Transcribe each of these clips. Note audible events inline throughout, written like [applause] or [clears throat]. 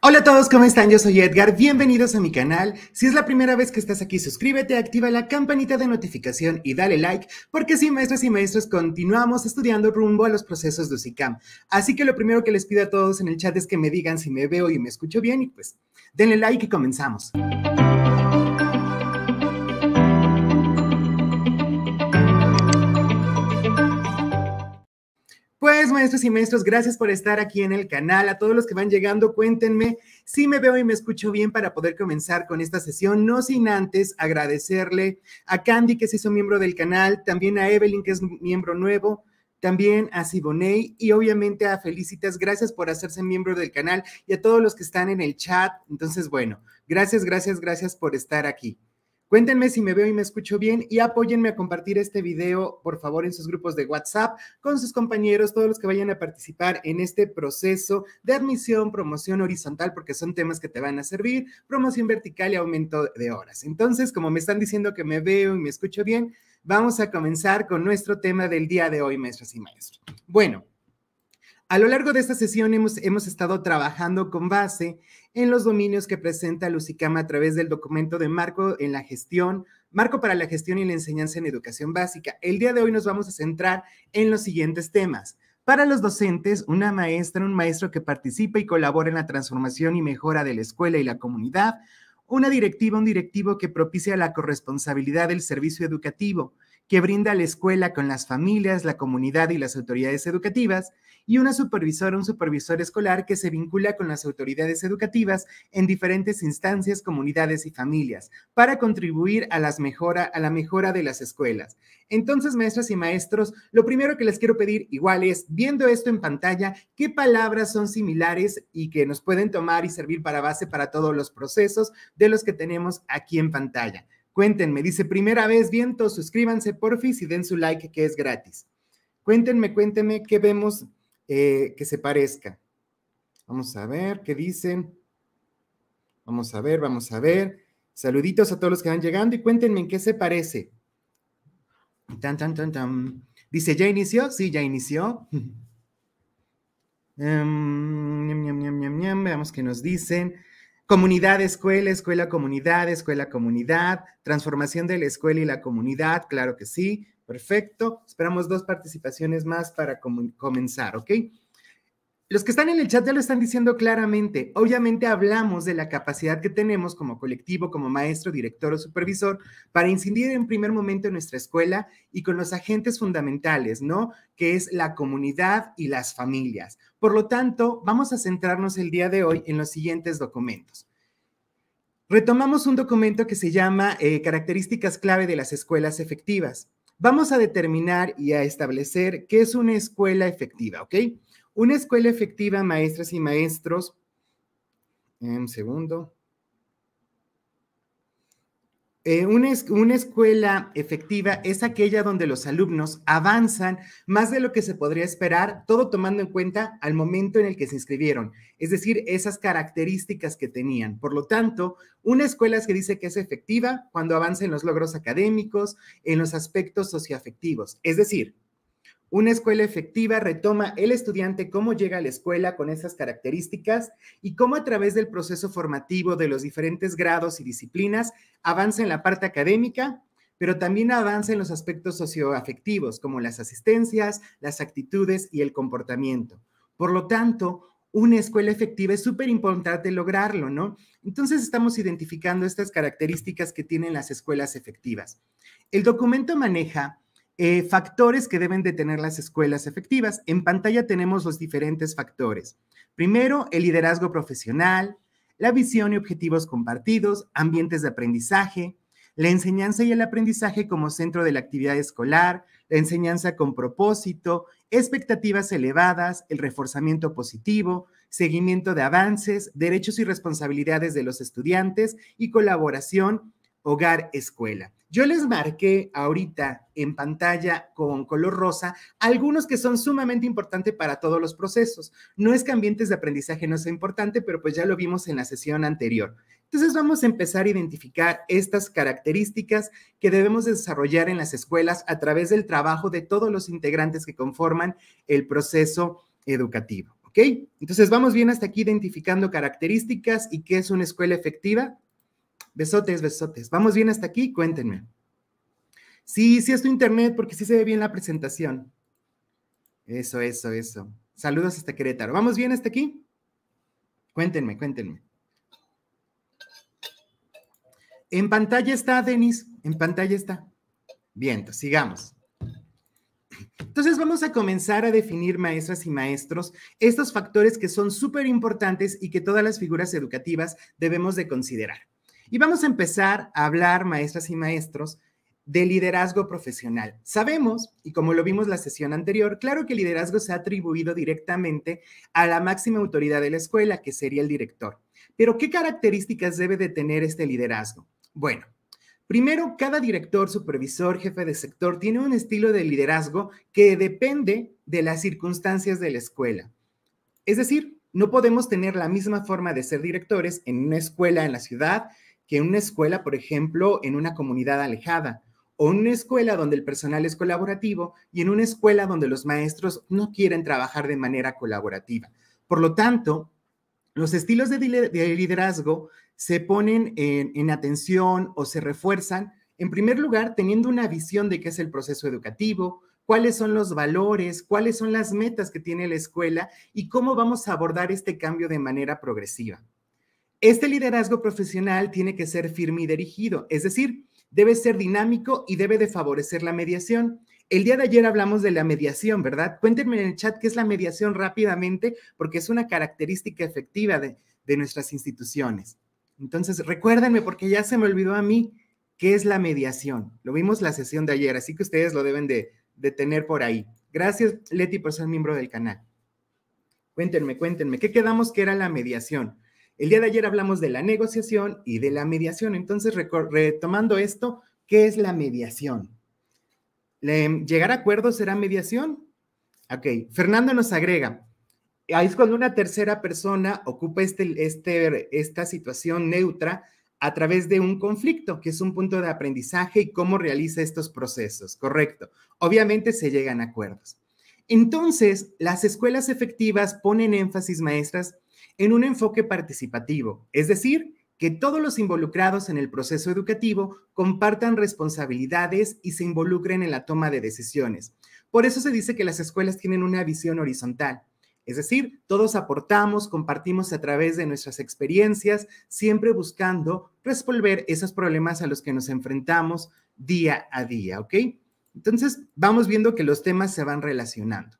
Hola a todos, ¿cómo están? Yo soy Edgar, bienvenidos a mi canal. Si es la primera vez que estás aquí, suscríbete, activa la campanita de notificación y dale like, porque si maestros y maestros, continuamos estudiando rumbo a los procesos de UCICAM. Así que lo primero que les pido a todos en el chat es que me digan si me veo y me escucho bien y pues denle like y comenzamos. maestros y maestros, gracias por estar aquí en el canal. A todos los que van llegando, cuéntenme si me veo y me escucho bien para poder comenzar con esta sesión. No sin antes agradecerle a Candy, que se hizo miembro del canal, también a Evelyn, que es miembro nuevo, también a Siboney y obviamente a Felicitas. Gracias por hacerse miembro del canal y a todos los que están en el chat. Entonces, bueno, gracias, gracias, gracias por estar aquí. Cuéntenme si me veo y me escucho bien y apóyenme a compartir este video, por favor, en sus grupos de WhatsApp, con sus compañeros, todos los que vayan a participar en este proceso de admisión, promoción horizontal, porque son temas que te van a servir, promoción vertical y aumento de horas. Entonces, como me están diciendo que me veo y me escucho bien, vamos a comenzar con nuestro tema del día de hoy, maestras y maestros. Bueno. A lo largo de esta sesión hemos, estado trabajando con base en los dominios que presenta Lucicama a través del documento de marco en la gestión, marco para la gestión y la enseñanza en educación básica. El día de hoy nos vamos a centrar en los siguientes temas. Para los docentes, una maestra, un maestro que participe y colabore en la transformación y mejora de la escuela y la comunidad, una directiva, un directivo que propicia la corresponsabilidad del servicio educativo, que brinda la escuela con las familias, la comunidad y las autoridades educativas, y una supervisora, un supervisor escolar que se vincula con las autoridades educativas en diferentes instancias, comunidades y familias para contribuir a, las mejora, a la mejora de las escuelas. Entonces, maestras y maestros, lo primero que les quiero pedir igual es, viendo esto en pantalla, qué palabras son similares y que nos pueden tomar y servir para base para todos los procesos de los que tenemos aquí en pantalla. Cuéntenme, dice primera vez, viento, suscríbanse porfis y den su like que es gratis. Cuéntenme, cuéntenme qué vemos eh, que se parezca. Vamos a ver qué dicen. Vamos a ver, vamos a ver. Saluditos a todos los que van llegando y cuéntenme en qué se parece. Tan, tan, tan, tan. Dice, ¿ya inició? Sí, ya inició. [laughs] Em, ñam, Veamos qué nos dicen. Comunidad, escuela, escuela, comunidad, escuela, comunidad, transformación de la escuela y la comunidad, claro que sí, perfecto. Esperamos dos participaciones más para comenzar, ¿ok? Los que están en el chat ya lo están diciendo claramente. Obviamente hablamos de la capacidad que tenemos como colectivo, como maestro, director o supervisor para incidir en primer momento en nuestra escuela y con los agentes fundamentales, ¿no? Que es la comunidad y las familias. Por lo tanto, vamos a centrarnos el día de hoy en los siguientes documentos. Retomamos un documento que se llama eh, Características clave de las escuelas efectivas. Vamos a determinar y a establecer qué es una escuela efectiva, ¿ok? Una escuela efectiva, maestras y maestros. Un segundo. Eh, una, escuela efectiva es aquella donde los alumnos avanzan más de lo que se podría esperar, todo tomando en cuenta al momento en el que se inscribieron, es decir, esas características que tenían. Por lo tanto, una escuela es que dice que es efectiva cuando avanza en los logros académicos, en los aspectos socioafectivos, es decir, una escuela efectiva retoma el estudiante cómo llega a la escuela con esas características y cómo a través del proceso formativo de los diferentes grados y disciplinas avanza en la parte académica, pero también avanza en los aspectos socioafectivos, como las asistencias, las actitudes y el comportamiento. Por lo tanto, una escuela efectiva es súper importante lograrlo, ¿no? Entonces estamos identificando estas características que tienen las escuelas efectivas. El documento maneja eh, factores que deben de tener las escuelas efectivas. En pantalla tenemos los diferentes factores. Primero, el liderazgo profesional, la visión y objetivos compartidos, ambientes de aprendizaje, la enseñanza y el aprendizaje como centro de la actividad escolar, la enseñanza con propósito, expectativas elevadas, el reforzamiento positivo, seguimiento de avances, derechos y responsabilidades de los estudiantes y colaboración hogar, escuela. Yo les marqué ahorita en pantalla con color rosa algunos que son sumamente importantes para todos los procesos. No es que ambientes de aprendizaje no sea importante, pero pues ya lo vimos en la sesión anterior. Entonces vamos a empezar a identificar estas características que debemos desarrollar en las escuelas a través del trabajo de todos los integrantes que conforman el proceso educativo. ¿Ok? Entonces vamos bien hasta aquí identificando características y qué es una escuela efectiva. Besotes, besotes. ¿Vamos bien hasta aquí? Cuéntenme. Sí, sí es tu internet porque sí se ve bien la presentación. Eso, eso, eso. Saludos hasta Querétaro. ¿Vamos bien hasta aquí? Cuéntenme, cuéntenme. En pantalla está, Denis. En pantalla está. Bien, pues sigamos. Entonces vamos a comenzar a definir maestras y maestros estos factores que son súper importantes y que todas las figuras educativas debemos de considerar. Y vamos a empezar a hablar, maestras y maestros, de liderazgo profesional. Sabemos, y como lo vimos la sesión anterior, claro que el liderazgo se ha atribuido directamente a la máxima autoridad de la escuela, que sería el director. Pero, ¿qué características debe de tener este liderazgo? Bueno, primero, cada director, supervisor, jefe de sector tiene un estilo de liderazgo que depende de las circunstancias de la escuela. Es decir, no podemos tener la misma forma de ser directores en una escuela en la ciudad que en una escuela, por ejemplo, en una comunidad alejada, o en una escuela donde el personal es colaborativo y en una escuela donde los maestros no quieren trabajar de manera colaborativa. Por lo tanto, los estilos de, liderazgo se ponen en, en atención o se refuerzan, en primer lugar, teniendo una visión de qué es el proceso educativo, cuáles son los valores, cuáles son las metas que tiene la escuela y cómo vamos a abordar este cambio de manera progresiva. Este liderazgo profesional tiene que ser firme y dirigido, es decir, debe ser dinámico y debe de favorecer la mediación. El día de ayer hablamos de la mediación, ¿verdad? Cuéntenme en el chat qué es la mediación rápidamente, porque es una característica efectiva de, nuestras instituciones. Entonces, recuérdenme, porque ya se me olvidó a mí, qué es la mediación. Lo vimos la sesión de ayer, así que ustedes lo deben de, de tener por ahí. Gracias, Leti, por ser miembro del canal. Cuéntenme, cuéntenme, ¿qué quedamos que era la mediación? El día de ayer hablamos de la negociación y de la mediación. Entonces, retomando esto, ¿qué es la mediación? ¿Llegar a acuerdos será mediación? Ok, Fernando nos agrega, es cuando una tercera persona ocupa este, este, esta situación neutra a través de un conflicto, que es un punto de aprendizaje y cómo realiza estos procesos, correcto. Obviamente se llegan a acuerdos. Entonces, las escuelas efectivas ponen énfasis, maestras, en un enfoque participativo, es decir, que todos los involucrados en el proceso educativo compartan responsabilidades y se involucren en la toma de decisiones. Por eso se dice que las escuelas tienen una visión horizontal, es decir, todos aportamos, compartimos a través de nuestras experiencias, siempre buscando resolver esos problemas a los que nos enfrentamos día a día, ¿ok? Entonces, vamos viendo que los temas se van relacionando.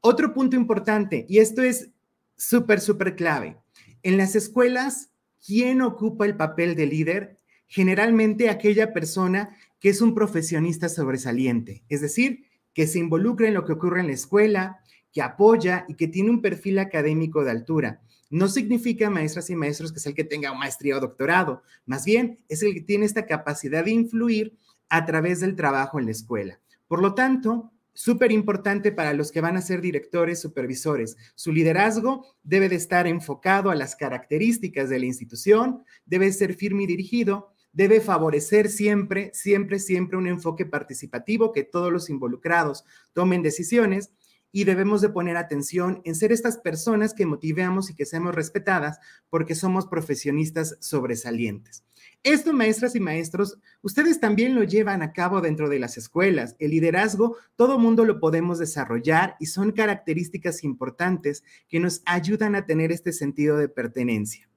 Otro punto importante, y esto es súper, súper clave. En las escuelas, ¿quién ocupa el papel de líder? Generalmente aquella persona que es un profesionista sobresaliente, es decir, que se involucra en lo que ocurre en la escuela, que apoya y que tiene un perfil académico de altura. No significa maestras y maestros que es el que tenga maestría o doctorado, más bien es el que tiene esta capacidad de influir a través del trabajo en la escuela. Por lo tanto, súper importante para los que van a ser directores, supervisores. Su liderazgo debe de estar enfocado a las características de la institución, debe ser firme y dirigido, debe favorecer siempre, siempre, siempre un enfoque participativo que todos los involucrados tomen decisiones y debemos de poner atención en ser estas personas que motivemos y que seamos respetadas porque somos profesionistas sobresalientes. Esto, maestras y maestros, ustedes también lo llevan a cabo dentro de las escuelas. El liderazgo, todo mundo lo podemos desarrollar y son características importantes que nos ayudan a tener este sentido de pertenencia.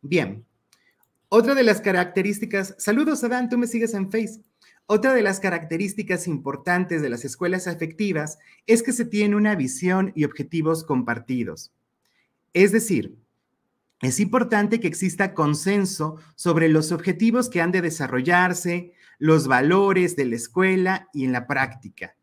Bien, otra de las características, saludos Adán, tú me sigues en Facebook. Otra de las características importantes de las escuelas afectivas es que se tiene una visión y objetivos compartidos. Es decir, es importante que exista consenso sobre los objetivos que han de desarrollarse, los valores de la escuela y en la práctica.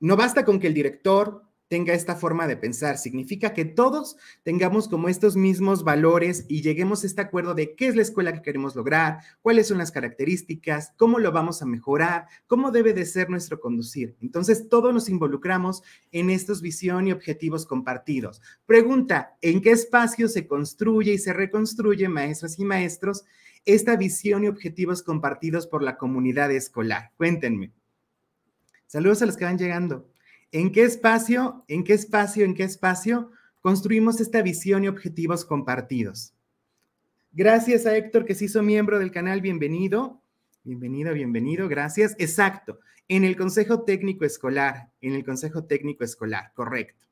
No basta con que el director tenga esta forma de pensar. Significa que todos tengamos como estos mismos valores y lleguemos a este acuerdo de qué es la escuela que queremos lograr, cuáles son las características, cómo lo vamos a mejorar, cómo debe de ser nuestro conducir. Entonces, todos nos involucramos en estos visión y objetivos compartidos. Pregunta, ¿en qué espacio se construye y se reconstruye, maestras y maestros, esta visión y objetivos compartidos por la comunidad escolar? Cuéntenme. Saludos a los que van llegando. ¿En qué espacio, en qué espacio, en qué espacio construimos esta visión y objetivos compartidos? Gracias a Héctor que se hizo miembro del canal, bienvenido. Bienvenido, bienvenido, gracias. Exacto, en el Consejo Técnico Escolar, en el Consejo Técnico Escolar, correcto.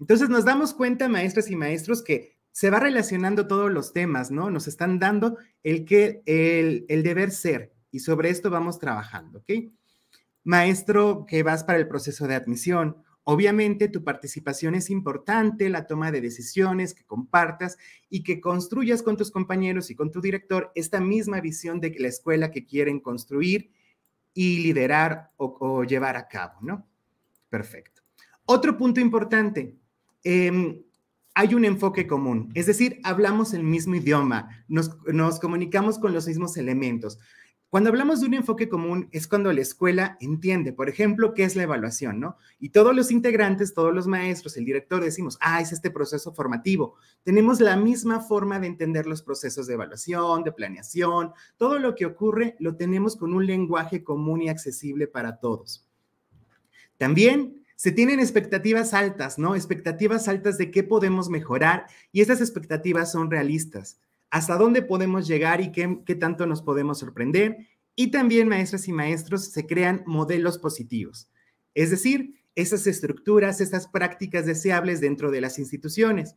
Entonces nos damos cuenta, maestras y maestros, que se va relacionando todos los temas, ¿no? Nos están dando el que el, el deber ser y sobre esto vamos trabajando, ¿ok? maestro que vas para el proceso de admisión. Obviamente tu participación es importante, la toma de decisiones, que compartas y que construyas con tus compañeros y con tu director esta misma visión de la escuela que quieren construir y liderar o, llevar a cabo, ¿no? Perfecto. Otro punto importante, em, hay un enfoque común, es decir, hablamos el mismo idioma, nos comunicamos con los mismos elementos. Cuando hablamos de un enfoque común es cuando la escuela entiende, por ejemplo, qué es la evaluación, ¿no? Y todos los integrantes, todos los maestros, el director decimos, ah, es este proceso formativo. Tenemos la misma forma de entender los procesos de evaluación, de planeación, todo lo que ocurre lo tenemos con un lenguaje común y accesible para todos. También se tienen expectativas altas, ¿no? Expectativas altas de qué podemos mejorar y esas expectativas son realistas hasta dónde podemos llegar y qué, tanto nos podemos sorprender. Y también, maestras y maestros, se crean modelos positivos, es decir, esas estructuras, esas prácticas deseables dentro de las instituciones.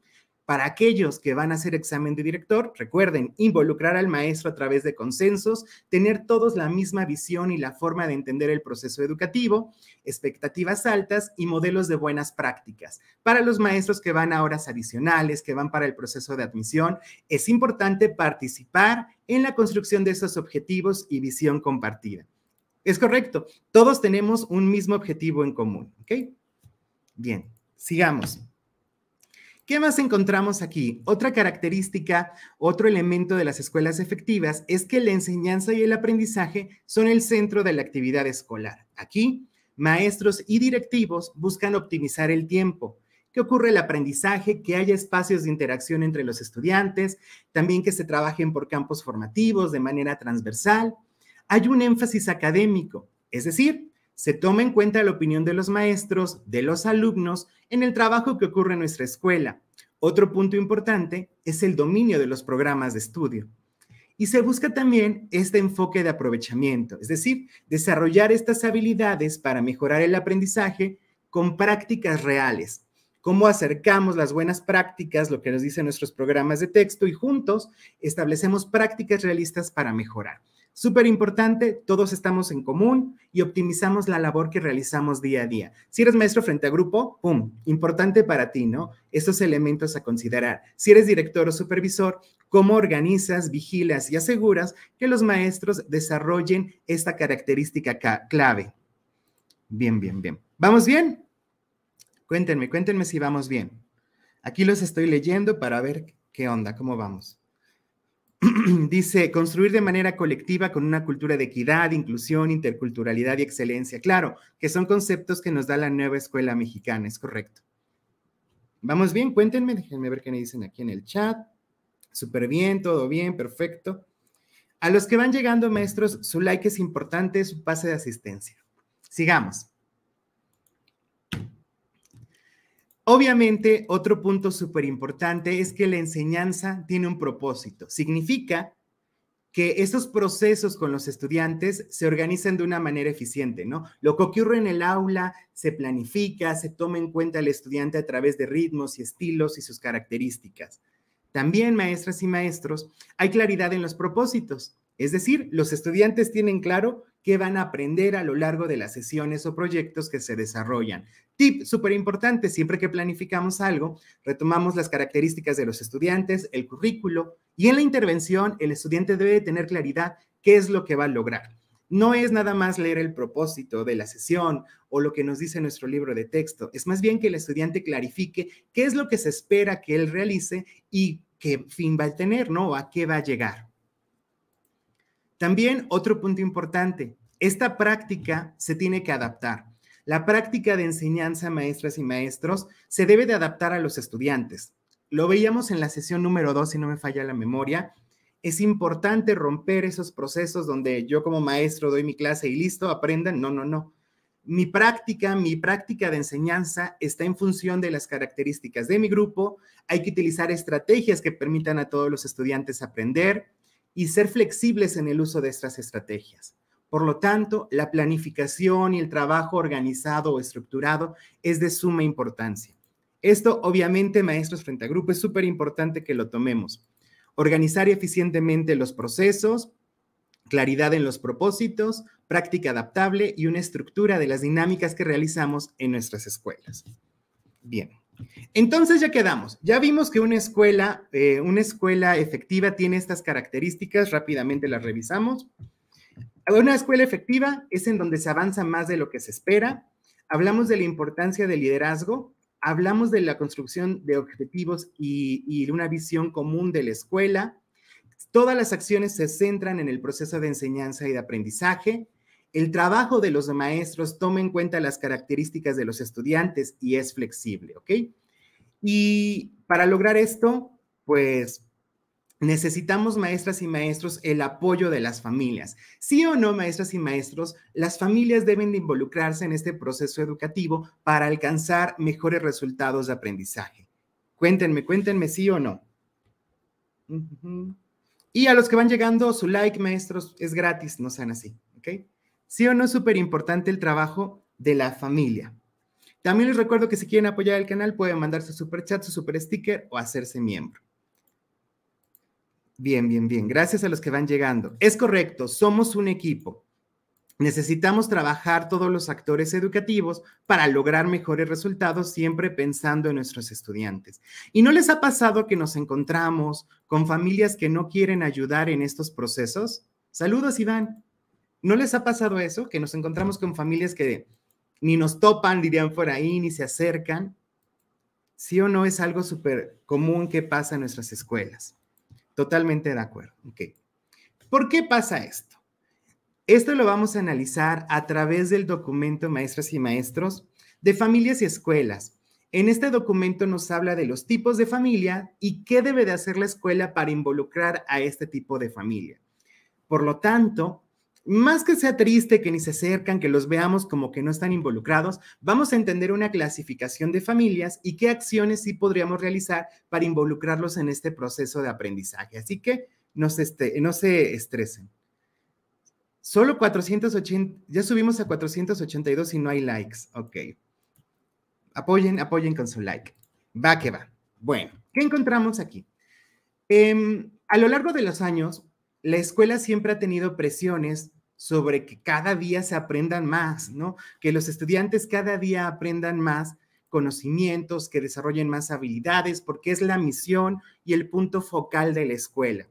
Para aquellos que van a hacer examen de director, recuerden involucrar al maestro a través de consensos, tener todos la misma visión y la forma de entender el proceso educativo, expectativas altas y modelos de buenas prácticas. Para los maestros que van a horas adicionales, que van para el proceso de admisión, es importante participar en la construcción de esos objetivos y visión compartida. Es correcto, todos tenemos un mismo objetivo en común, Bien, sigamos. ¿Qué más encontramos aquí? Otra característica, otro elemento de las escuelas efectivas es que la enseñanza y el aprendizaje son el centro de la actividad escolar. Aquí, maestros y directivos buscan optimizar el tiempo. ¿Qué ocurre el aprendizaje, que haya espacios de interacción entre los estudiantes, también que se trabajen por campos formativos de manera transversal. Hay un énfasis académico, es decir, se toma en cuenta la opinión de los maestros, de los alumnos, en el trabajo que ocurre en nuestra escuela. Otro punto importante es el dominio de los programas de estudio. Y se busca también este enfoque de aprovechamiento, es decir, desarrollar estas habilidades para mejorar el aprendizaje con prácticas reales, cómo acercamos las buenas prácticas, lo que nos dicen nuestros programas de texto, y juntos establecemos prácticas realistas para mejorar. Súper importante, todos estamos en común y optimizamos la labor que realizamos día a día. Si eres maestro frente a grupo, ¡pum! Importante para ti, ¿no? Estos elementos a considerar. Si eres director o supervisor, ¿cómo organizas, vigilas y aseguras que los maestros desarrollen esta característica clave? Bien, bien, bien. ¿Vamos bien? Cuéntenme, cuéntenme si vamos bien. Aquí los estoy leyendo para ver qué onda, cómo vamos. [clears throat] Dice, construir de manera colectiva con una cultura de equidad, inclusión, interculturalidad y excelencia. Claro, que son conceptos que nos da la nueva escuela mexicana, es correcto. Vamos bien, cuéntenme, déjenme ver qué me dicen aquí en el chat. Súper bien, todo bien, perfecto. A los que van llegando, maestros, su like es importante, su pase de asistencia. Sigamos. Obviamente, otro punto súper importante es que la enseñanza tiene un propósito. Significa que esos procesos con los estudiantes se organizan de una manera eficiente, ¿no? Lo que ocurre en el aula se planifica, se toma en cuenta el estudiante a través de ritmos y estilos y sus características. También, maestras y maestros, hay claridad en los propósitos, es decir, los estudiantes tienen claro que van a aprender a lo largo de las sesiones o proyectos que se desarrollan. Tip súper importante, siempre que planificamos algo, retomamos las características de los estudiantes, el currículo y en la intervención el estudiante debe tener claridad qué es lo que va a lograr. No es nada más leer el propósito de la sesión o lo que nos dice nuestro libro de texto, es más bien que el estudiante clarifique qué es lo que se espera que él realice y qué fin va a tener, ¿no? A qué va a llegar. También otro punto importante, esta práctica se tiene que adaptar. La práctica de enseñanza, maestras y maestros, se debe de adaptar a los estudiantes. Lo veíamos en la sesión número 2, si no me falla la memoria. Es importante romper esos procesos donde yo como maestro doy mi clase y listo, aprendan. No, no, no. Mi práctica, mi práctica de enseñanza está en función de las características de mi grupo. Hay que utilizar estrategias que permitan a todos los estudiantes aprender y ser flexibles en el uso de estas estrategias. Por lo tanto, la planificación y el trabajo organizado o estructurado es de suma importancia. Esto, obviamente, maestros frente a grupo, es súper importante que lo tomemos. Organizar eficientemente los procesos, claridad en los propósitos, práctica adaptable y una estructura de las dinámicas que realizamos en nuestras escuelas. Bien. Entonces ya quedamos, ya vimos que una escuela, eh, una escuela efectiva tiene estas características, rápidamente las revisamos. Una escuela efectiva es en donde se avanza más de lo que se espera. Hablamos de la importancia del liderazgo, hablamos de la construcción de objetivos y una visión común de la escuela. Todas las acciones se centran en el proceso de enseñanza y de aprendizaje. El trabajo de los maestros toma en cuenta las características de los estudiantes y es flexible, ¿ok? Y para lograr esto, pues necesitamos maestras y maestros el apoyo de las familias. Sí o no, maestras y maestros, las familias deben involucrarse en este proceso educativo para alcanzar mejores resultados de aprendizaje. Cuéntenme, cuéntenme sí o no. Y a los que van llegando, su like, maestros, es gratis, no sean así, ¿ok? Sí o no, es súper importante el trabajo de la familia. También les recuerdo que si quieren apoyar el canal pueden mandar su super chat, su super sticker o hacerse miembro. Bien, bien, bien. Gracias a los que van llegando. Es correcto, somos un equipo. Necesitamos trabajar todos los actores educativos para lograr mejores resultados, siempre pensando en nuestros estudiantes. ¿Y no les ha pasado que nos encontramos con familias que no quieren ayudar en estos procesos? Saludos, Iván. ¿No les ha pasado eso? Que nos encontramos con familias que ni nos topan, dirían por ahí, ni se acercan. Sí o no es algo súper común que pasa en nuestras escuelas. Totalmente de acuerdo. ¿Por qué pasa esto? Esto lo vamos a analizar a través del documento Maestras y Maestros de Familias y Escuelas. En este documento nos habla de los tipos de familia y qué debe de hacer la escuela para involucrar a este tipo de familia. Por lo tanto, más que sea triste que ni se acercan, que los veamos como que no están involucrados, vamos a entender una clasificación de familias y qué acciones sí podríamos realizar para involucrarlos en este proceso de aprendizaje. Así que no se, este, estresen. Solo 480, ya subimos a 482 y no hay likes. Ok. Apoyen, apoyen con su like. Va que va. Bueno, ¿qué encontramos aquí? Em, a lo largo de los años, la escuela siempre ha tenido presiones sobre que cada día se aprendan más, ¿no? Que los estudiantes cada día aprendan más conocimientos, que desarrollen más habilidades, porque es la misión y el punto focal de la escuela.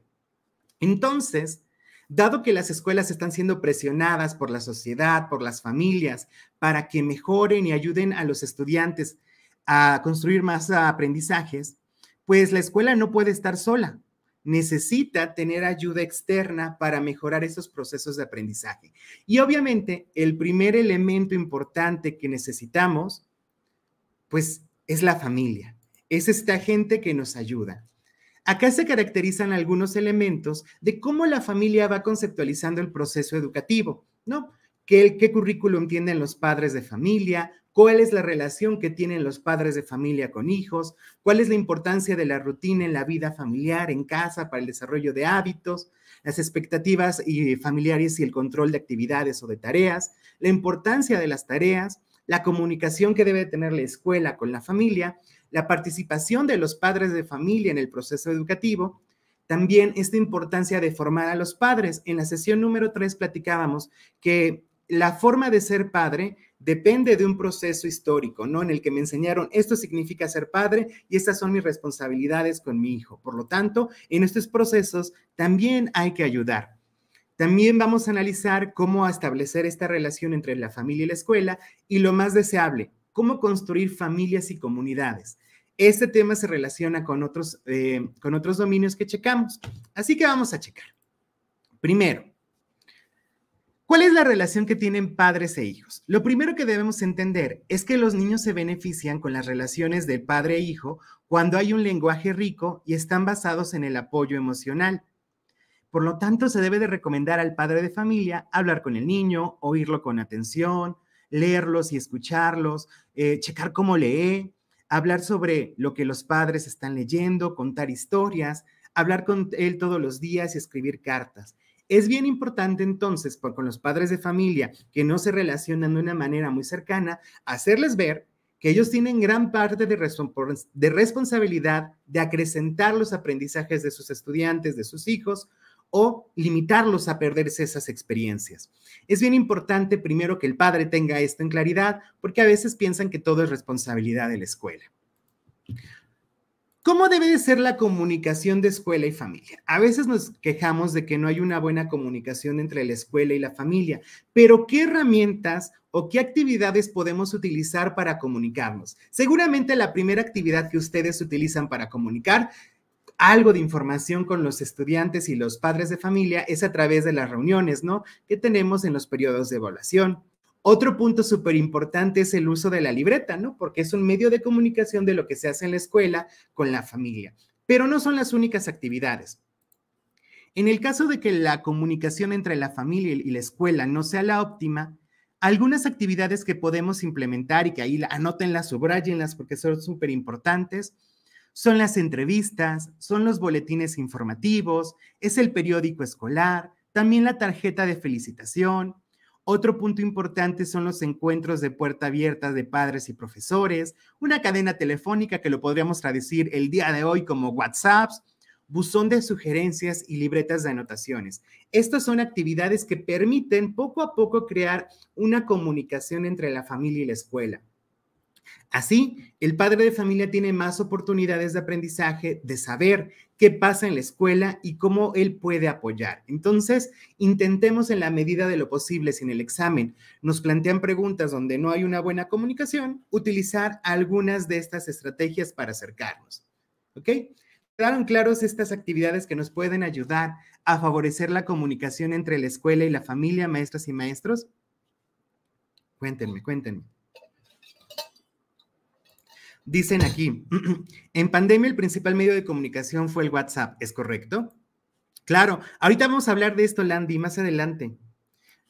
Entonces, dado que las escuelas están siendo presionadas por la sociedad, por las familias, para que mejoren y ayuden a los estudiantes a construir más aprendizajes, pues la escuela no puede estar sola necesita tener ayuda externa para mejorar esos procesos de aprendizaje. Y obviamente, el primer elemento importante que necesitamos, pues, es la familia. Es esta gente que nos ayuda. Acá se caracterizan algunos elementos de cómo la familia va conceptualizando el proceso educativo, ¿no? qué, qué currículum tienen los padres de familia, cuál es la relación que tienen los padres de familia con hijos, cuál es la importancia de la rutina en la vida familiar, en casa, para el desarrollo de hábitos, las expectativas y familiares y el control de actividades o de tareas, la importancia de las tareas, la comunicación que debe tener la escuela con la familia, la participación de los padres de familia en el proceso educativo, también esta importancia de formar a los padres. En la sesión número 3 platicábamos que la forma de ser padre depende de un proceso histórico, ¿no? En el que me enseñaron, esto significa ser padre y estas son mis responsabilidades con mi hijo. Por lo tanto, en estos procesos también hay que ayudar. También vamos a analizar cómo establecer esta relación entre la familia y la escuela y lo más deseable, cómo construir familias y comunidades. Este tema se relaciona con otros, eh, con otros dominios que checamos. Así que vamos a checar. Primero, ¿Cuál es la relación que tienen padres e hijos? Lo primero que debemos entender es que los niños se benefician con las relaciones del padre e hijo cuando hay un lenguaje rico y están basados en el apoyo emocional. Por lo tanto, se debe de recomendar al padre de familia hablar con el niño, oírlo con atención, leerlos y escucharlos, eh, checar cómo lee, hablar sobre lo que los padres están leyendo, contar historias, hablar con él todos los días y escribir cartas. Es bien importante entonces, por, con los padres de familia que no se relacionan de una manera muy cercana, hacerles ver que ellos tienen gran parte de, de responsabilidad de acrecentar los aprendizajes de sus estudiantes, de sus hijos, o limitarlos a perderse esas experiencias. Es bien importante primero que el padre tenga esto en claridad, porque a veces piensan que todo es responsabilidad de la escuela. ¿Cómo debe de ser la comunicación de escuela y familia? A veces nos quejamos de que no hay una buena comunicación entre la escuela y la familia, pero ¿qué herramientas o qué actividades podemos utilizar para comunicarnos? Seguramente la primera actividad que ustedes utilizan para comunicar algo de información con los estudiantes y los padres de familia es a través de las reuniones, ¿no? Que tenemos en los periodos de evaluación, otro punto súper importante es el uso de la libreta, ¿no? Porque es un medio de comunicación de lo que se hace en la escuela con la familia. Pero no son las únicas actividades. En el caso de que la comunicación entre la familia y la escuela no sea la óptima, algunas actividades que podemos implementar y que ahí anótenlas, subrayenlas porque son súper importantes, son las entrevistas, son los boletines informativos, es el periódico escolar, también la tarjeta de felicitación, otro punto importante son los encuentros de puerta abierta de padres y profesores, una cadena telefónica que lo podríamos traducir el día de hoy como WhatsApps, buzón de sugerencias y libretas de anotaciones. Estas son actividades que permiten poco a poco crear una comunicación entre la familia y la escuela. Así, el padre de familia tiene más oportunidades de aprendizaje, de saber qué pasa en la escuela y cómo él puede apoyar. Entonces, intentemos en la medida de lo posible, si en el examen nos plantean preguntas donde no hay una buena comunicación, utilizar algunas de estas estrategias para acercarnos. ¿Ok? Quedaron claros estas actividades que nos pueden ayudar a favorecer la comunicación entre la escuela y la familia, maestras y maestros. Cuéntenme, cuéntenme. Dicen aquí, [clears throat] en pandemia el principal medio de comunicación fue el WhatsApp, ¿es correcto? Claro, ahorita vamos a hablar de esto, Landy, más adelante.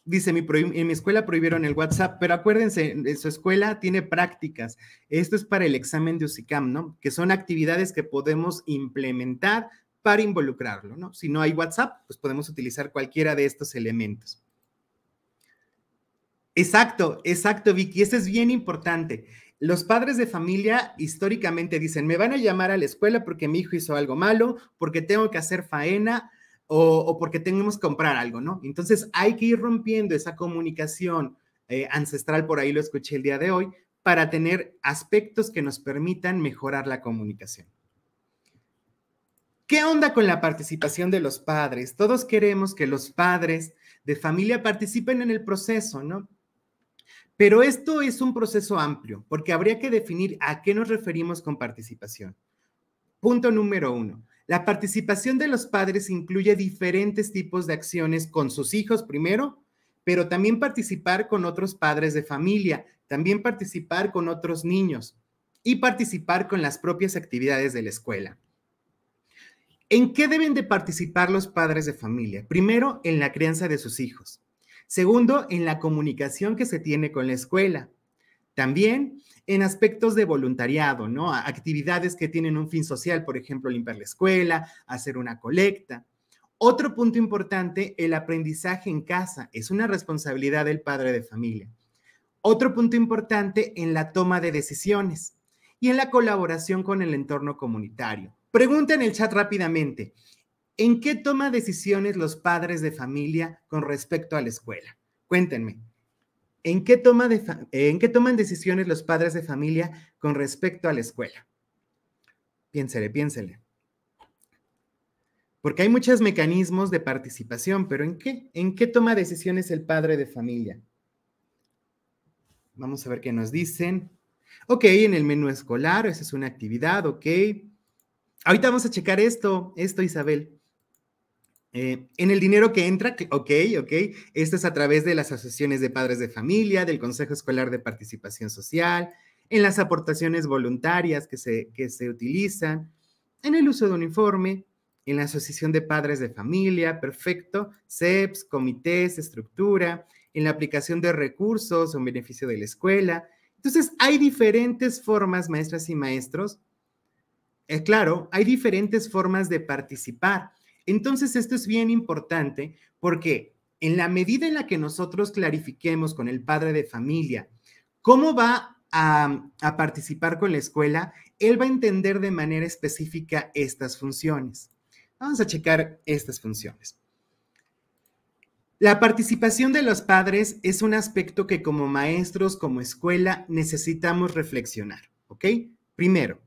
Dice, en mi escuela prohibieron el WhatsApp, pero acuérdense, en su escuela tiene prácticas. Esto es para el examen de UCICAM, ¿no? Que son actividades que podemos implementar para involucrarlo, ¿no? Si no hay WhatsApp, pues podemos utilizar cualquiera de estos elementos. Exacto, exacto, Vicky. Eso es bien importante. Los padres de familia históricamente dicen, me van a llamar a la escuela porque mi hijo hizo algo malo, porque tengo que hacer faena o, porque tenemos que comprar algo, ¿no? Entonces hay que ir rompiendo esa comunicación eh, ancestral, por ahí lo escuché el día de hoy, para tener aspectos que nos permitan mejorar la comunicación. ¿Qué onda con la participación de los padres? Todos queremos que los padres de familia participen en el proceso, ¿no? Pero esto es un proceso amplio, porque habría que definir a qué nos referimos con participación. Punto número uno. La participación de los padres incluye diferentes tipos de acciones con sus hijos primero, pero también participar con otros padres de familia, también participar con otros niños y participar con las propias actividades de la escuela. ¿En qué deben de participar los padres de familia? Primero, en la crianza de sus hijos. Segundo, en la comunicación que se tiene con la escuela. También en aspectos de voluntariado, ¿no? Actividades que tienen un fin social, por ejemplo, limpiar la escuela, hacer una colecta. Otro punto importante, el aprendizaje en casa. Es una responsabilidad del padre de familia. Otro punto importante en la toma de decisiones y en la colaboración con el entorno comunitario. Pregunta en el chat rápidamente, ¿En qué toma decisiones los padres de familia con respecto a la escuela? Cuéntenme. ¿En qué, eh, ¿En qué toman decisiones los padres de familia con respecto a la escuela? Piénsele, piénsele. Porque hay muchos mecanismos de participación, pero ¿en qué? ¿En qué toma decisiones el padre de familia? Vamos a ver qué nos dicen. Ok, en el menú escolar, esa es una actividad, ok. Ahorita vamos a checar esto, esto, Isabel. Eh, en el dinero que entra, ok, ok, esto es a través de las asociaciones de padres de familia, del Consejo Escolar de Participación Social, en las aportaciones voluntarias que se, utilizan, en el uso de uniforme, en la Asociación de Padres de Familia, perfecto, CEPS, comités, estructura, en la aplicación de recursos o beneficio de la escuela. Entonces, hay diferentes formas, maestras y maestros, eh, claro, hay diferentes formas de participar entonces, esto es bien importante porque en la medida en la que nosotros clarifiquemos con el padre de familia cómo va a, participar con la escuela, él va a entender de manera específica estas funciones. Vamos a checar estas funciones. La participación de los padres es un aspecto que como maestros, como escuela, necesitamos reflexionar, ¿ok? Primero,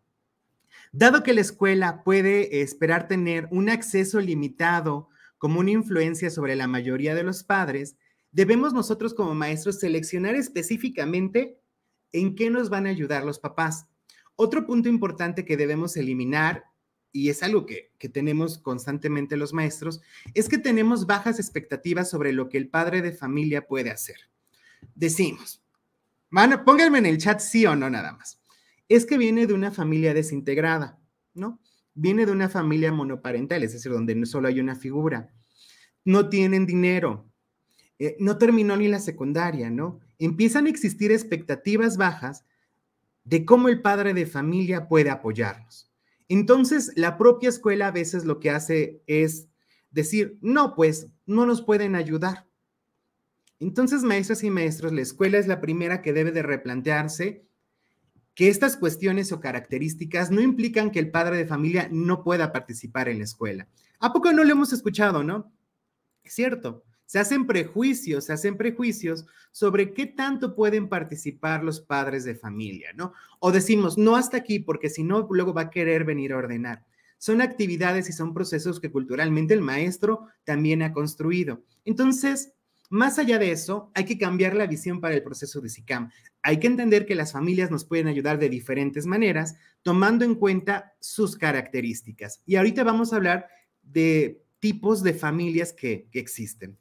Dado que la escuela puede esperar tener un acceso limitado como una influencia sobre la mayoría de los padres, debemos nosotros como maestros seleccionar específicamente en qué nos van a ayudar los papás. Otro punto importante que debemos eliminar, y es algo que, tenemos constantemente los maestros, es que tenemos bajas expectativas sobre lo que el padre de familia puede hacer. Decimos, pónganme en el chat sí o no nada más es que viene de una familia desintegrada, ¿no? Viene de una familia monoparental, es decir, donde solo hay una figura. No tienen dinero, eh, no terminó ni la secundaria, ¿no? Empiezan a existir expectativas bajas de cómo el padre de familia puede apoyarnos. Entonces, la propia escuela a veces lo que hace es decir, no, pues no nos pueden ayudar. Entonces, maestras y maestros, la escuela es la primera que debe de replantearse que estas cuestiones o características no implican que el padre de familia no pueda participar en la escuela. ¿A poco no lo hemos escuchado, no? Es cierto, se hacen prejuicios, se hacen prejuicios sobre qué tanto pueden participar los padres de familia, ¿no? O decimos, no hasta aquí, porque si no, luego va a querer venir a ordenar. Son actividades y son procesos que culturalmente el maestro también ha construido. Entonces, más allá de eso, hay que cambiar la visión para el proceso de SICAM. Hay que entender que las familias nos pueden ayudar de diferentes maneras, tomando en cuenta sus características. Y ahorita vamos a hablar de tipos de familias que, existen.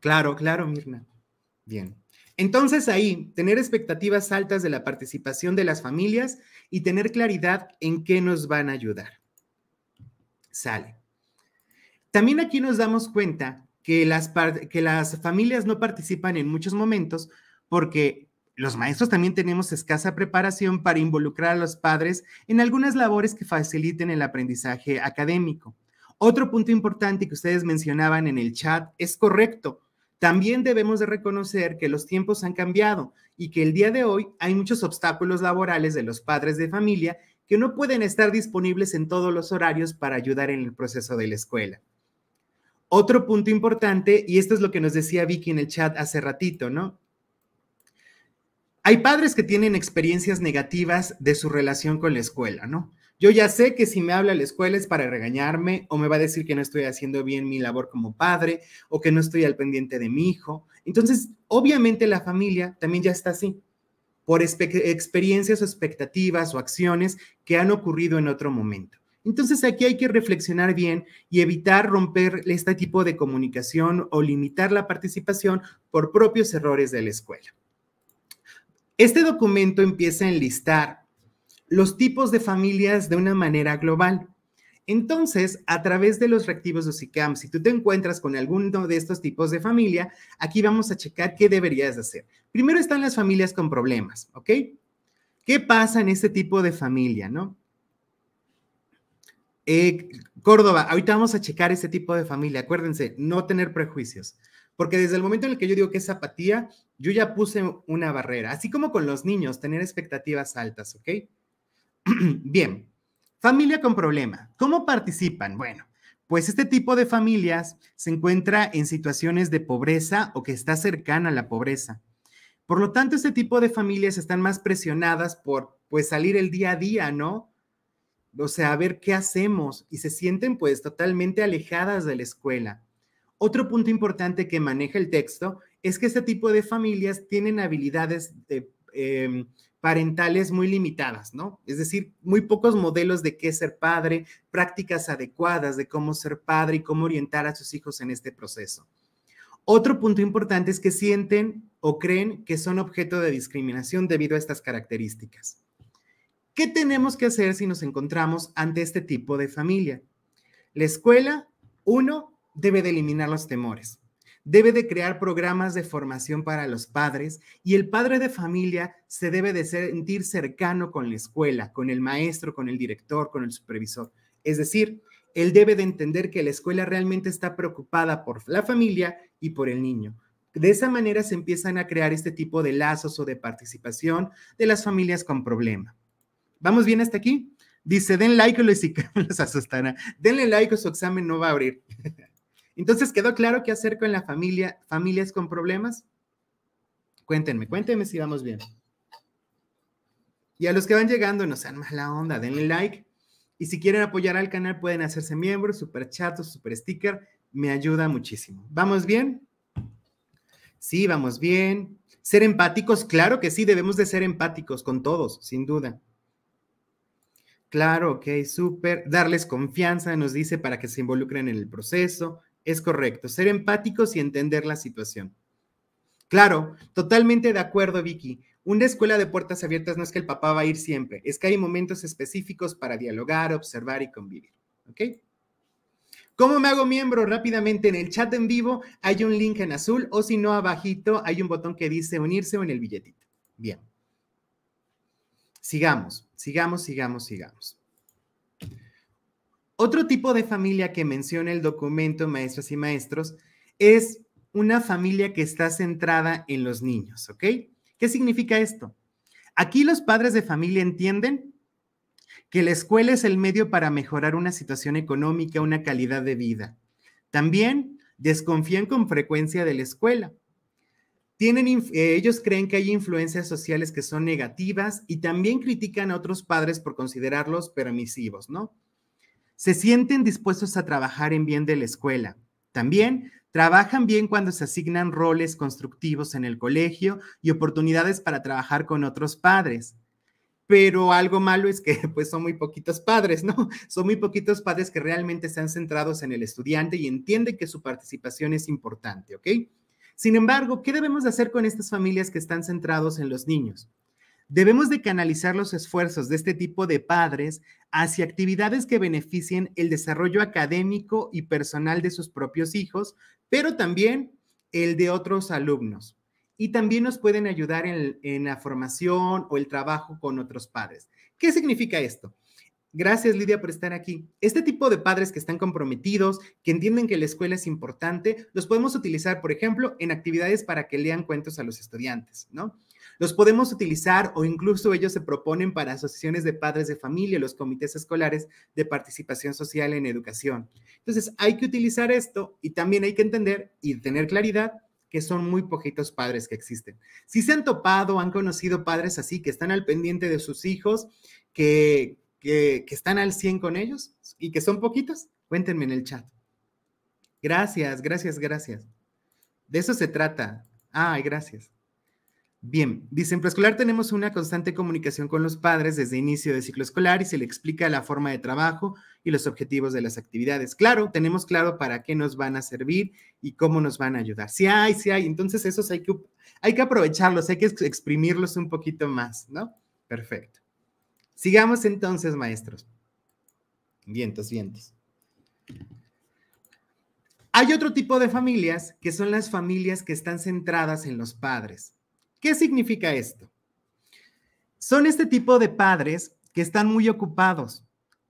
Claro, claro, Mirna. Bien. Entonces ahí, tener expectativas altas de la participación de las familias y tener claridad en qué nos van a ayudar. Sale. También aquí nos damos cuenta que las, que las familias no participan en muchos momentos porque los maestros también tenemos escasa preparación para involucrar a los padres en algunas labores que faciliten el aprendizaje académico. Otro punto importante que ustedes mencionaban en el chat es correcto. También debemos de reconocer que los tiempos han cambiado y que el día de hoy hay muchos obstáculos laborales de los padres de familia que no pueden estar disponibles en todos los horarios para ayudar en el proceso de la escuela. Otro punto importante, y esto es lo que nos decía Vicky en el chat hace ratito, ¿no? Hay padres que tienen experiencias negativas de su relación con la escuela, ¿no? Yo ya sé que si me habla la escuela es para regañarme o me va a decir que no estoy haciendo bien mi labor como padre o que no estoy al pendiente de mi hijo. Entonces, obviamente la familia también ya está así, por experiencias o expectativas o acciones que han ocurrido en otro momento. Entonces aquí hay que reflexionar bien y evitar romper este tipo de comunicación o limitar la participación por propios errores de la escuela. Este documento empieza a enlistar los tipos de familias de una manera global. Entonces, a través de los reactivos de SICAM, si tú te encuentras con alguno de estos tipos de familia, aquí vamos a checar qué deberías hacer. Primero están las familias con problemas, ¿ok? ¿Qué pasa en este tipo de familia, no? Eh, Córdoba, ahorita vamos a checar ese tipo de familia. Acuérdense, no tener prejuicios. Porque desde el momento en el que yo digo que es apatía, yo ya puse una barrera. Así como con los niños, tener expectativas altas, ¿ok? [clears throat] Bien, familia con problema. ¿Cómo participan? Bueno, pues este tipo de familias se encuentra en situaciones de pobreza o que está cercana a la pobreza. Por lo tanto, este tipo de familias están más presionadas por pues salir el día a día, ¿no? o sea, a ver qué hacemos y se sienten pues totalmente alejadas de la escuela. Otro punto importante que maneja el texto es que este tipo de familias tienen habilidades em, parentales muy limitadas, ¿no? Es decir, muy pocos modelos de qué ser padre, prácticas adecuadas de cómo ser padre y cómo orientar a sus hijos en este proceso. Otro punto importante es que sienten o creen que son objeto de discriminación debido a estas características. ¿Qué tenemos que hacer si nos encontramos ante este tipo de familia? La escuela, uno, debe de eliminar los temores, debe de crear programas de formación para los padres y el padre de familia se debe de sentir cercano con la escuela, con el maestro, con el director, con el supervisor. Es decir, él debe de entender que la escuela realmente está preocupada por la familia y por el niño. De esa manera se empiezan a crear este tipo de lazos o de participación de las familias con problemas. ¿Vamos bien hasta aquí? Dice, den like o los, nos [laughs] asustará. Denle like o su examen no va a abrir. [laughs] Entonces, ¿quedó claro qué hacer con la familia, familias con problemas? Cuéntenme, cuéntenme si vamos bien. Y a los que van llegando, no sean mala onda, denle like. Y si quieren apoyar al canal, pueden hacerse miembros, super chat o super sticker. Me ayuda muchísimo. ¿Vamos bien? Sí, vamos bien. Ser empáticos, claro que sí, debemos de ser empáticos con todos, sin duda. Claro, ok, súper. Darles confianza, nos dice, para que se involucren en el proceso. Es correcto, ser empáticos y entender la situación. Claro, totalmente de acuerdo, Vicky. Una escuela de puertas abiertas no es que el papá va a ir siempre, es que hay momentos específicos para dialogar, observar y convivir. ¿Ok? ¿Cómo me hago miembro? Rápidamente en el chat en vivo hay un link en azul o si no, abajito hay un botón que dice unirse o en el billetito. Bien. Sigamos. Sigamos, sigamos, sigamos. Otro tipo de familia que menciona el documento, maestras y maestros, es una familia que está centrada en los niños, ¿ok? ¿Qué significa esto? Aquí los padres de familia entienden que la escuela es el medio para mejorar una situación económica, una calidad de vida. También desconfían con frecuencia de la escuela tienen, eh, ellos creen que hay influencias sociales que son negativas y también critican a otros padres por considerarlos permisivos, ¿no? Se sienten dispuestos a trabajar en bien de la escuela. También trabajan bien cuando se asignan roles constructivos en el colegio y oportunidades para trabajar con otros padres pero algo malo es que [laughs] pues son muy poquitos padres, ¿no? Son muy poquitos padres que realmente están centrados en el estudiante y entienden que su participación es importante, ¿ok? Sin embargo, ¿qué debemos hacer con estas familias que están centrados en los niños? Debemos de canalizar los esfuerzos de este tipo de padres hacia actividades que beneficien el desarrollo académico y personal de sus propios hijos, pero también el de otros alumnos. Y también nos pueden ayudar en la formación o el trabajo con otros padres. ¿Qué significa esto? Gracias, Lidia, por estar aquí. Este tipo de padres que están comprometidos, que entienden que la escuela es importante, los podemos utilizar, por ejemplo, en actividades para que lean cuentos a los estudiantes, ¿no? Los podemos utilizar o incluso ellos se proponen para asociaciones de padres de familia, los comités escolares de participación social en educación. Entonces, hay que utilizar esto y también hay que entender y tener claridad que son muy poquitos padres que existen. Si se han topado, han conocido padres así, que están al pendiente de sus hijos, que, que, están al 100 con ellos y que son poquitos? Cuéntenme en el chat. Gracias, gracias, gracias. De eso se trata. Ay, gracias. Bien, dice, en tenemos una constante comunicación con los padres desde inicio de ciclo escolar y se le explica la forma de trabajo y los objetivos de las actividades. Claro, tenemos claro para qué nos van a servir y cómo nos van a ayudar. Si sí hay, si sí hay, entonces esos hay que, hay que aprovecharlos, hay que exprimirlos un poquito más, ¿no? Perfecto. Sigamos entonces, maestros. Vientos, vientos. Hay otro tipo de familias que son las familias que están centradas en los padres. ¿Qué significa esto? Son este tipo de padres que están muy ocupados,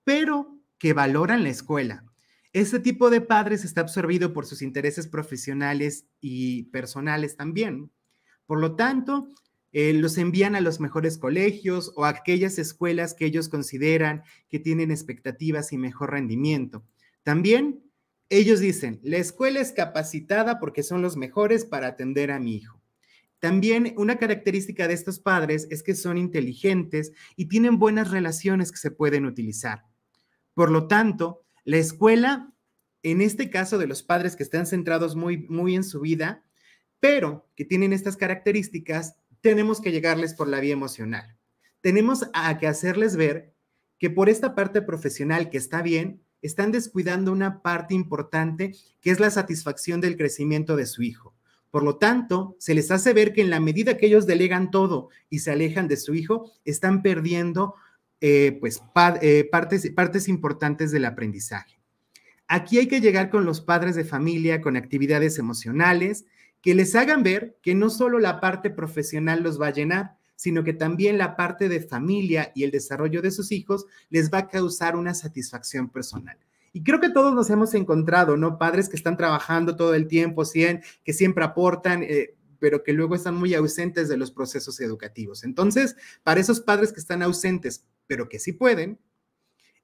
pero que valoran la escuela. Este tipo de padres está absorbido por sus intereses profesionales y personales también. Por lo tanto, eh, los envían a los mejores colegios o a aquellas escuelas que ellos consideran que tienen expectativas y mejor rendimiento. También ellos dicen, la escuela es capacitada porque son los mejores para atender a mi hijo. También una característica de estos padres es que son inteligentes y tienen buenas relaciones que se pueden utilizar. Por lo tanto, la escuela, en este caso de los padres que están centrados muy, muy en su vida, pero que tienen estas características, tenemos que llegarles por la vía emocional. Tenemos a que hacerles ver que por esta parte profesional que está bien, están descuidando una parte importante que es la satisfacción del crecimiento de su hijo. Por lo tanto, se les hace ver que en la medida que ellos delegan todo y se alejan de su hijo, están perdiendo eh, pues, eh, partes importantes del aprendizaje. Aquí hay que llegar con los padres de familia, con actividades emocionales, que les hagan ver que no solo la parte profesional los va a llenar, sino que también la parte de familia y el desarrollo de sus hijos les va a causar una satisfacción personal. Y creo que todos nos hemos encontrado, ¿no? Padres que están trabajando todo el tiempo, que siempre aportan, eh, pero que luego están muy ausentes de los procesos educativos. Entonces, para esos padres que están ausentes, pero que sí pueden,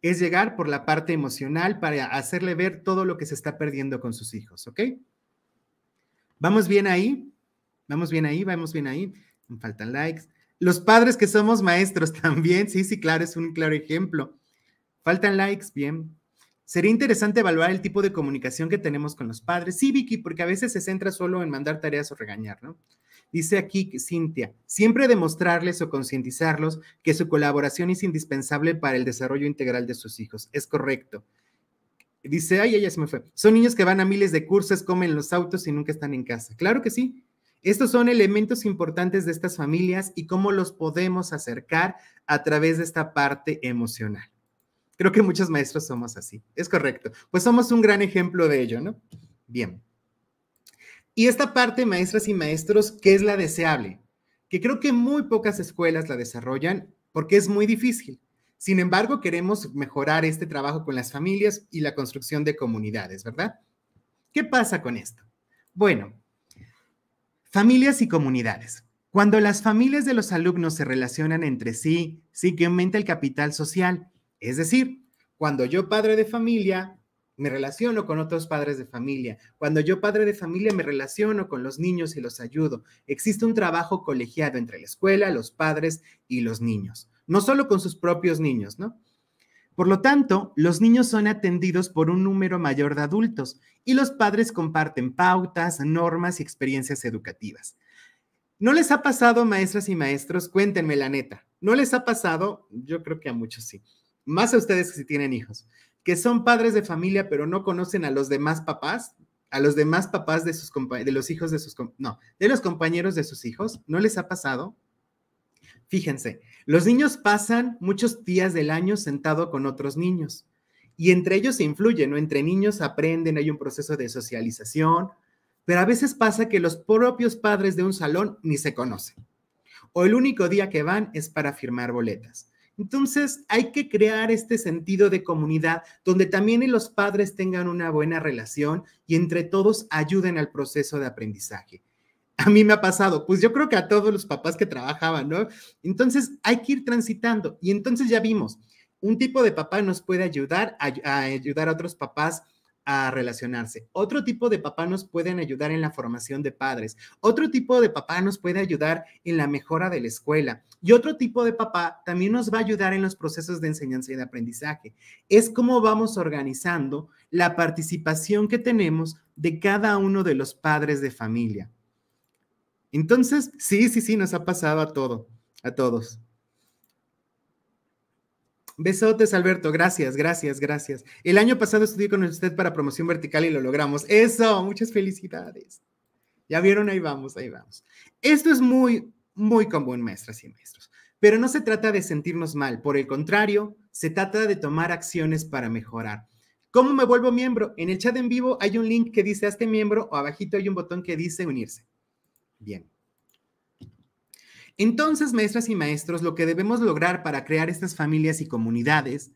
es llegar por la parte emocional para hacerle ver todo lo que se está perdiendo con sus hijos, ¿ok? ¿Vamos bien ahí? ¿Vamos bien ahí? ¿Vamos bien ahí? faltan likes. Los padres que somos maestros [laughs] también, sí, sí, claro, es un claro ejemplo. Faltan likes, bien. Sería interesante evaluar el tipo de comunicación que tenemos con los padres. Sí, Vicky, porque a veces se centra solo en mandar tareas o regañar, ¿no? Dice aquí Cintia, siempre demostrarles o concientizarlos que su colaboración es indispensable para el desarrollo integral de sus hijos. Es correcto. Dice, ay, ella se me fue. Son niños que van a miles de cursos, comen los autos y nunca están en casa. Claro que sí. Estos son elementos importantes de estas familias y cómo los podemos acercar a través de esta parte emocional. Creo que muchos maestros somos así. Es correcto. Pues somos un gran ejemplo de ello, ¿no? Bien. Y esta parte, maestras y maestros, ¿qué es la deseable, que creo que muy pocas escuelas la desarrollan porque es muy difícil. Sin embargo, queremos mejorar este trabajo con las familias y la construcción de comunidades, ¿verdad? ¿Qué pasa con esto? Bueno, familias y comunidades. Cuando las familias de los alumnos se relacionan entre sí, sí que aumenta el capital social. Es decir, cuando yo padre de familia me relaciono con otros padres de familia, cuando yo padre de familia me relaciono con los niños y los ayudo, existe un trabajo colegiado entre la escuela, los padres y los niños no solo con sus propios niños, ¿no? Por lo tanto, los niños son atendidos por un número mayor de adultos y los padres comparten pautas, normas y experiencias educativas. ¿No les ha pasado, maestras y maestros? Cuéntenme la neta. ¿No les ha pasado? Yo creo que a muchos sí. Más a ustedes que si tienen hijos, que son padres de familia, pero no conocen a los demás papás, a los demás papás de, sus de los hijos de sus... No, de los compañeros de sus hijos. ¿No les ha pasado? Fíjense, los niños pasan muchos días del año sentado con otros niños y entre ellos se influyen, ¿no? Entre niños aprenden, hay un proceso de socialización, pero a veces pasa que los propios padres de un salón ni se conocen o el único día que van es para firmar boletas. Entonces hay que crear este sentido de comunidad donde también los padres tengan una buena relación y entre todos ayuden al proceso de aprendizaje. [laughs] a mí me ha pasado, pues yo creo que a todos los papás que trabajaban, ¿no? Entonces hay que ir transitando y entonces ya vimos, un tipo de papá nos puede ayudar a, ayudar a otros papás a relacionarse. Otro tipo de papá nos pueden ayudar en la formación de padres. Otro tipo de papá nos puede ayudar en la mejora de la escuela. Y otro tipo de papá también nos va a ayudar en los procesos de enseñanza y de aprendizaje. Es cómo vamos organizando la participación que tenemos de cada uno de los padres de familia. Entonces, sí, sí, sí, nos ha pasado a todo, a todos. Besotes, Alberto. Gracias, gracias, gracias. El año pasado estudié con usted para promoción vertical y lo logramos. Eso, muchas felicidades. Ya vieron, ahí vamos, ahí vamos. Esto es muy, muy común, maestras y maestros. Pero no se trata de sentirnos mal. Por el contrario, se trata de tomar acciones para mejorar. ¿Cómo me vuelvo miembro? En el chat en vivo hay un link que dice hazte miembro o abajito hay un botón que dice unirse. Bien. Entonces, maestras y maestros, lo que debemos lograr para crear estas familias y comunidades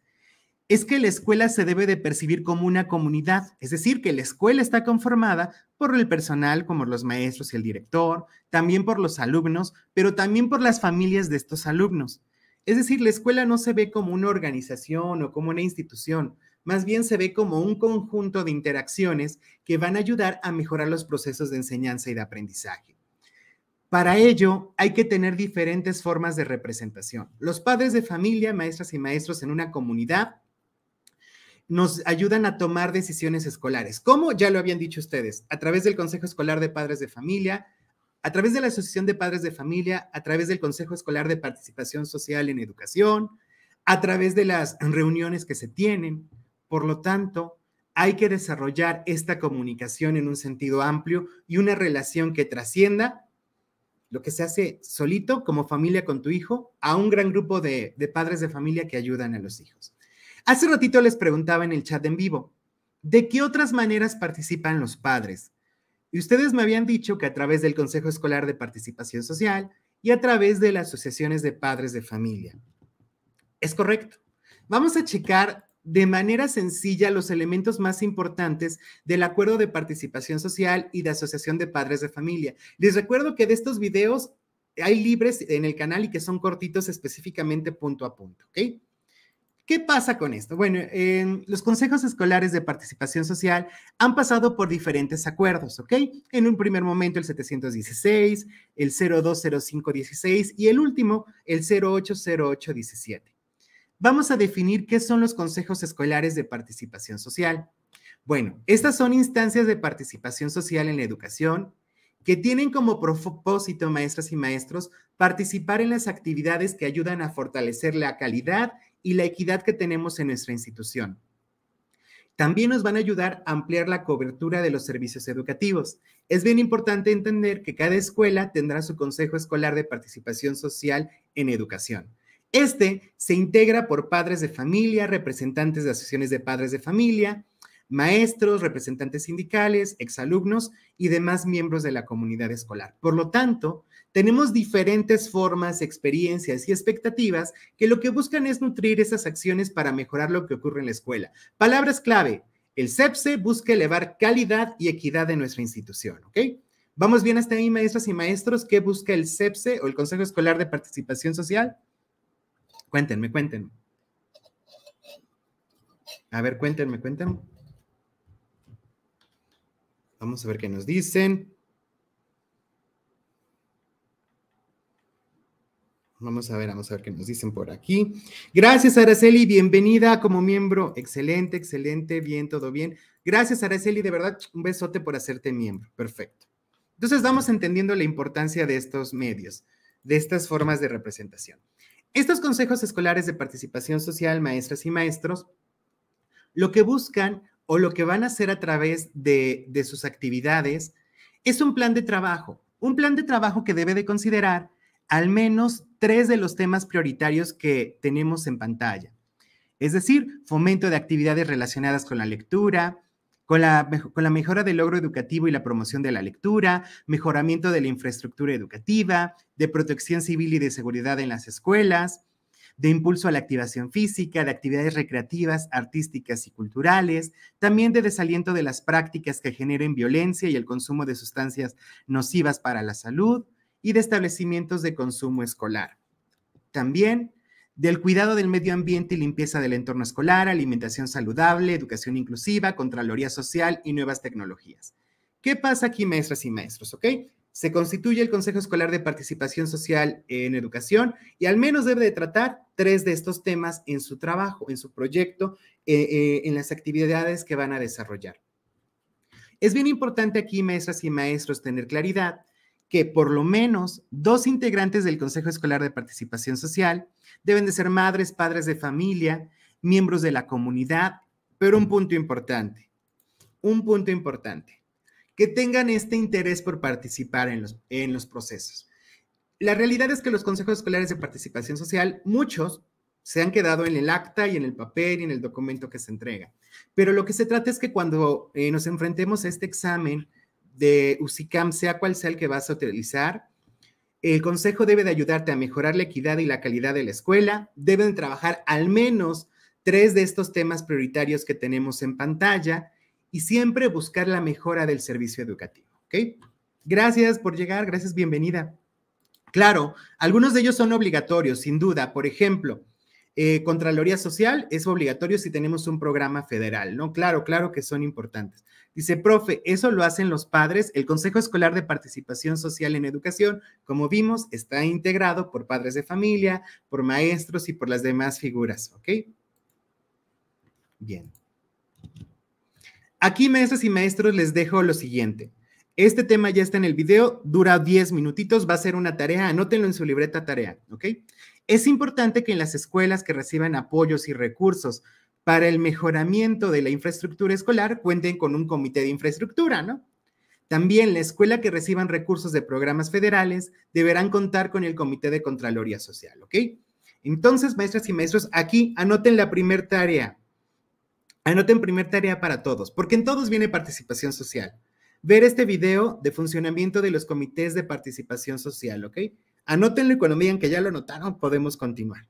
es que la escuela se debe de percibir como una comunidad, es decir, que la escuela está conformada por el personal, como los maestros y el director, también por los alumnos, pero también por las familias de estos alumnos. Es decir, la escuela no se ve como una organización o como una institución, más bien se ve como un conjunto de interacciones que van a ayudar a mejorar los procesos de enseñanza y de aprendizaje. Para ello, hay que tener diferentes formas de representación. Los padres de familia, maestras y maestros en una comunidad nos ayudan a tomar decisiones escolares. ¿Cómo? Ya lo habían dicho ustedes, a través del Consejo Escolar de Padres de Familia, a través de la Asociación de Padres de Familia, a través del Consejo Escolar de Participación Social en Educación, a través de las reuniones que se tienen. Por lo tanto, hay que desarrollar esta comunicación en un sentido amplio y una relación que trascienda lo que se hace solito como familia con tu hijo a un gran grupo de, padres de familia que ayudan a los hijos. Hace ratito les preguntaba en el chat en vivo, ¿de qué otras maneras participan los padres? Y ustedes me habían dicho que a través del Consejo Escolar de Participación Social y a través de las asociaciones de padres de familia. Es correcto. Vamos a checar de manera sencilla los elementos más importantes del acuerdo de participación social y de asociación de padres de familia. Les recuerdo que de estos videos hay libres en el canal y que son cortitos específicamente punto a punto, ¿ok? ¿Qué pasa con esto? Bueno, los consejos escolares de participación social han pasado por diferentes acuerdos, ¿ok? En un primer momento el 716, el 020516 y el último, el 080817 vamos a definir qué son los consejos escolares de participación social. Bueno, estas son instancias de participación social en la educación que tienen como propósito, maestras y maestros, participar en las actividades que ayudan a fortalecer la calidad y la equidad que tenemos en nuestra institución. También nos van a ayudar a ampliar la cobertura de los servicios educativos. Es bien importante entender que cada escuela tendrá su Consejo Escolar de Participación Social en Educación. Este se integra por padres de familia, representantes de asociaciones de padres de familia, maestros, representantes sindicales, exalumnos y demás miembros de la comunidad escolar. Por lo tanto, tenemos diferentes formas, experiencias y expectativas que lo que buscan es nutrir esas acciones para mejorar lo que ocurre en la escuela. Palabras clave, el CEPSE e busca elevar calidad y equidad en nuestra institución, ¿ok? Vamos bien hasta ahí, maestras y maestros, ¿qué busca el CEPSE e o el Consejo Escolar de Participación Social? Cuéntenme, cuéntenme. A ver, cuéntenme, cuéntenme. Vamos a ver qué nos dicen. Vamos a ver, vamos a ver qué nos dicen por aquí. Gracias, Araceli, bienvenida como miembro. Excelente, excelente, bien, todo bien. Gracias, Araceli, de verdad, un besote por hacerte miembro. Perfecto. Entonces, vamos entendiendo la importancia de estos medios, de estas formas de representación. Estos consejos escolares de participación social, maestras y maestros, lo que buscan o lo que van a hacer a través de, sus actividades es un plan de trabajo, un plan de trabajo que debe de considerar al menos tres de los temas prioritarios que tenemos en pantalla. Es decir, fomento de actividades relacionadas con la lectura, con la, mejora del logro educativo y la promoción de la lectura, mejoramiento de la infraestructura educativa, de protección civil y de seguridad en las escuelas, de impulso a la activación física, de actividades recreativas, artísticas y culturales, también de desaliento de las prácticas que generen violencia y el consumo de sustancias nocivas para la salud y de establecimientos de consumo escolar. También del cuidado del medio ambiente y limpieza del entorno escolar, alimentación saludable, educación inclusiva, Contraloría Social y nuevas tecnologías. ¿Qué pasa aquí, maestras y maestros? Se constituye el Consejo Escolar de Participación Social en Educación y al menos debe de tratar tres de estos temas en su trabajo, en su proyecto, eh, eh, en las actividades que van a desarrollar. Es bien importante aquí, maestras y maestros, tener claridad que por lo menos dos integrantes del Consejo Escolar de Participación Social deben de ser madres, padres de familia, miembros de la comunidad, pero un punto importante, un punto importante, que tengan este interés por participar en los, en los procesos. La realidad es que los consejos escolares de participación social, muchos se han quedado en el acta y en el papel y en el documento que se entrega. Pero lo que se trata es que cuando eh, nos enfrentemos a este examen, de UCICAM, sea cual sea el que vas a utilizar. El consejo debe de ayudarte a mejorar la equidad y la calidad de la escuela. Deben trabajar al menos tres de estos temas prioritarios que tenemos en pantalla y siempre buscar la mejora del servicio educativo. ¿okay? Gracias por llegar, gracias, bienvenida. Claro, algunos de ellos son obligatorios, sin duda. Por ejemplo, eh, Contraloría Social es obligatorio si tenemos un programa federal, ¿no? Claro, claro que son importantes. Dice, profe, eso lo hacen los padres. El Consejo Escolar de Participación Social en Educación, como vimos, está integrado por padres de familia, por maestros y por las demás figuras, ¿ok? Bien. Aquí, maestros y maestros, les dejo lo siguiente. Este tema ya está en el video, dura 10 minutitos, va a ser una tarea, anótenlo en su libreta tarea, ¿ok? Es importante que en las escuelas que reciban apoyos y recursos para el mejoramiento de la infraestructura escolar cuenten con un comité de infraestructura, ¿no? También la escuela que reciban recursos de programas federales deberán contar con el comité de Contraloría Social, ¿ok? Entonces, maestras y maestros, aquí anoten la primer tarea. Anoten primer tarea para todos, porque en todos viene participación social. Ver este video de funcionamiento de los comités de participación social, ¿ok? Anoten y cuando me digan que ya lo anotaron, podemos continuar.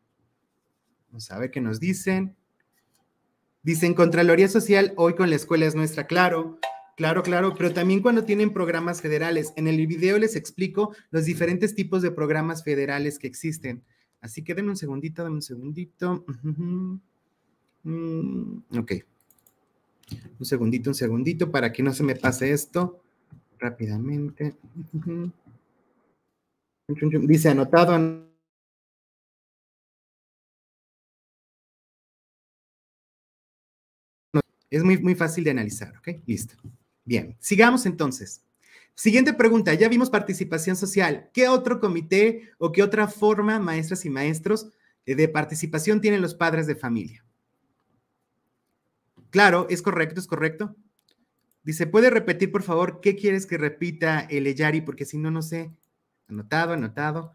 Vamos a qué nos dicen. Dicen Contraloría Social, hoy con la escuela es nuestra, claro. Claro, claro, pero también cuando tienen programas federales. En el video les explico los diferentes tipos de programas federales que existen. Así que denme un segundito, denme un segundito. Mm, ok. Un segundito, un segundito para que no se me pase esto rápidamente. Dice anotado, Es muy, muy fácil de analizar, ¿ok? Listo. Bien, sigamos entonces. Siguiente pregunta, ya vimos participación social. ¿Qué otro comité o qué otra forma, maestras y maestros, eh, de participación tienen los padres de familia? Claro, es correcto, es correcto. Dice, ¿puede repetir, por favor, qué quieres que repita el Eyari? Porque si no, no sé. Anotado, anotado.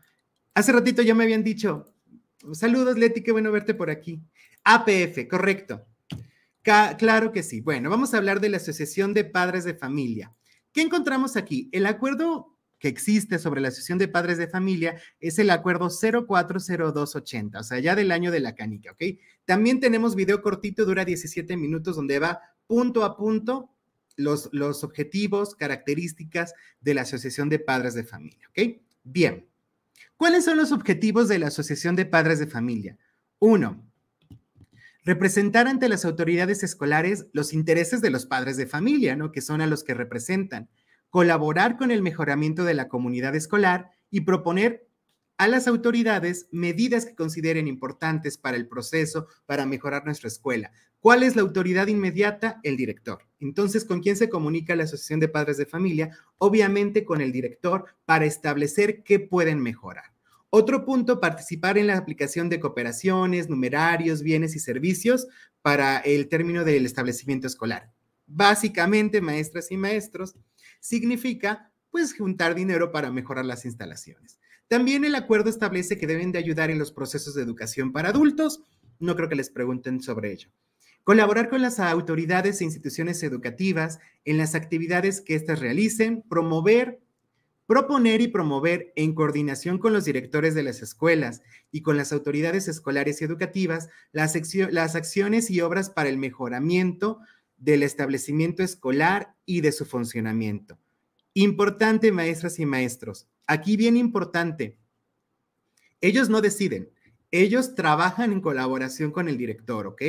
Hace ratito ya me habían dicho, saludos Leti, qué bueno verte por aquí. APF, correcto claro que sí. Bueno, vamos a hablar de la Asociación de Padres de Familia. ¿Qué encontramos aquí? El acuerdo que existe sobre la Asociación de Padres de Familia es el acuerdo 040280, o sea, ya del año de la canica, ¿ok? También tenemos video cortito, dura 17 minutos, donde va punto a punto los, los objetivos, características de la Asociación de Padres de Familia, ¿ok? Bien. ¿Cuáles son los objetivos de la Asociación de Padres de Familia? Uno, representar ante las autoridades escolares los intereses de los padres de familia, ¿no? que son a los que representan, colaborar con el mejoramiento de la comunidad escolar y proponer a las autoridades medidas que consideren importantes para el proceso, para mejorar nuestra escuela. ¿Cuál es la autoridad inmediata? El director. Entonces, ¿con quién se comunica la Asociación de Padres de Familia? Obviamente con el director para establecer qué pueden mejorar. Otro punto, participar en la aplicación de cooperaciones, numerarios, bienes y servicios para el término del establecimiento escolar. Básicamente, maestras y maestros, significa pues juntar dinero para mejorar las instalaciones. También el acuerdo establece que deben de ayudar en los procesos de educación para adultos. No creo que les pregunten sobre ello. Colaborar con las autoridades e instituciones educativas en las actividades que éstas realicen, promover proponer y promover en coordinación con los directores de las escuelas y con las autoridades escolares y educativas las, acciones y obras para el mejoramiento del establecimiento escolar y de su funcionamiento. Importante, maestras y maestros, aquí bien importante, ellos no deciden, ellos trabajan en colaboración con el director, ¿ok?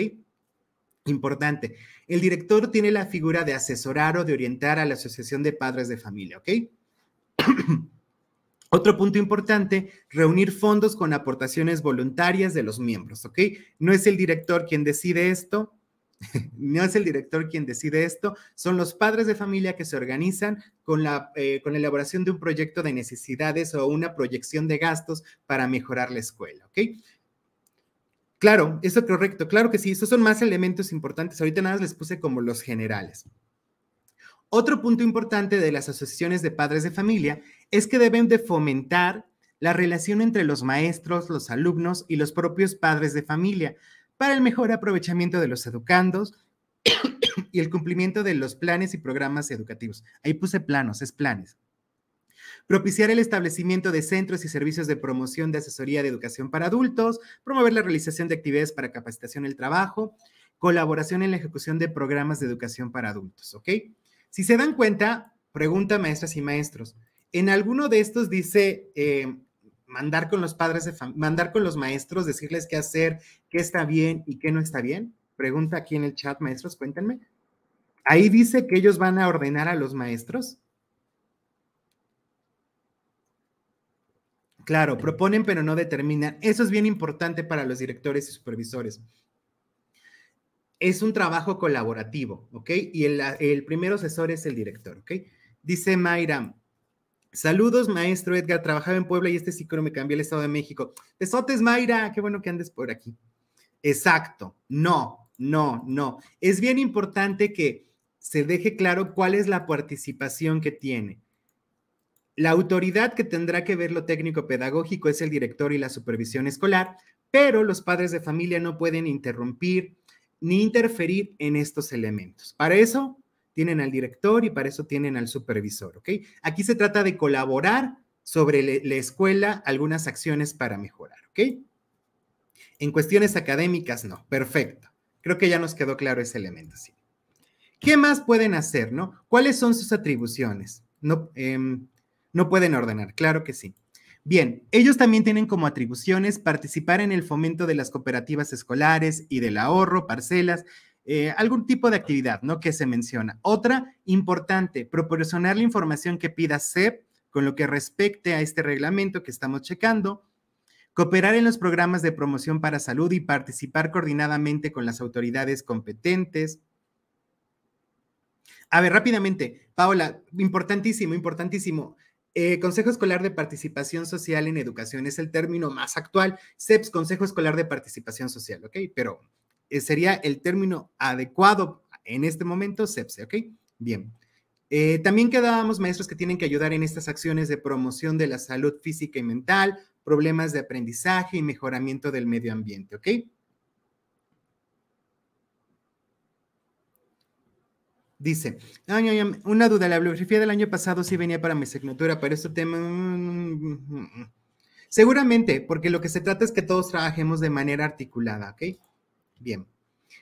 Importante, el director tiene la figura de asesorar o de orientar a la Asociación de Padres de Familia, ¿ok? [clears throat] Otro punto importante, reunir fondos con aportaciones voluntarias de los miembros, ¿ok? No es el director quien decide esto, [laughs] no es el director quien decide esto, son los padres de familia que se organizan con la, eh, con elaboración de un proyecto de necesidades o una proyección de gastos para mejorar la escuela, ¿ok? Claro, eso es correcto, claro que sí, esos son más elementos importantes. Ahorita nada más les puse como los generales. Otro punto importante de las asociaciones de padres de familia es que deben de fomentar la relación entre los maestros, los alumnos y los propios padres de familia para el mejor aprovechamiento de los educandos y el cumplimiento de los planes y programas educativos. Ahí puse planos, es planes. Propiciar el establecimiento de centros y servicios de promoción de asesoría de educación para adultos, promover la realización de actividades para capacitación en el trabajo, colaboración en la ejecución de programas de educación para adultos, ¿ok? Si se dan cuenta, pregunta maestras y maestros. En alguno de estos dice eh, mandar con los padres, de mandar con los maestros, decirles qué hacer, qué está bien y qué no está bien. Pregunta aquí en el chat, maestros, cuéntenme. Ahí dice que ellos van a ordenar a los maestros. Claro, proponen pero no determinan. Eso es bien importante para los directores y supervisores es un trabajo colaborativo, ¿ok? Y el, primer asesor es el director, ¿ok? Dice Mayra, saludos, maestro Edgar, trabajaba en Puebla y este ciclo me cambió el Estado de México. Besotes, Mayra, qué bueno que andes por aquí. Exacto, no, no, no. Es bien importante que se deje claro cuál es la participación que tiene. La autoridad que tendrá que ver lo técnico-pedagógico es el director y la supervisión escolar, pero los padres de familia no pueden interrumpir, ni interferir en estos elementos. Para eso tienen al director y para eso tienen al supervisor, ¿ok? Aquí se trata de colaborar sobre la escuela algunas acciones para mejorar, ¿ok? En cuestiones académicas, no. Perfecto. Creo que ya nos quedó claro ese elemento, sí. ¿Qué más pueden hacer, no? ¿Cuáles son sus atribuciones? No, em, no pueden ordenar, claro que sí. Bien, ellos también tienen como atribuciones participar en el fomento de las cooperativas escolares y del ahorro, parcelas, eh, algún tipo de actividad, ¿no? Que se menciona. Otra importante, proporcionar la información que pida CEP con lo que respecte a este reglamento que estamos checando, cooperar en los programas de promoción para salud y participar coordinadamente con las autoridades competentes. A ver, rápidamente, Paola, importantísimo, importantísimo. Eh, consejo Escolar de Participación Social en Educación es el término más actual. CEPS, Consejo Escolar de Participación Social, ¿ok? Pero eh, sería el término adecuado en este momento, CEPS, ¿ok? Bien. Eh, también quedábamos maestros que tienen que ayudar en estas acciones de promoción de la salud física y mental, problemas de aprendizaje y mejoramiento del medio ambiente, ¿ok? Dice, una duda, la bibliografía del año pasado sí venía para mi asignatura, pero este tema... Mm, mm, mm, seguramente, porque lo que se trata es que todos trabajemos de manera articulada, ¿ok? Bien.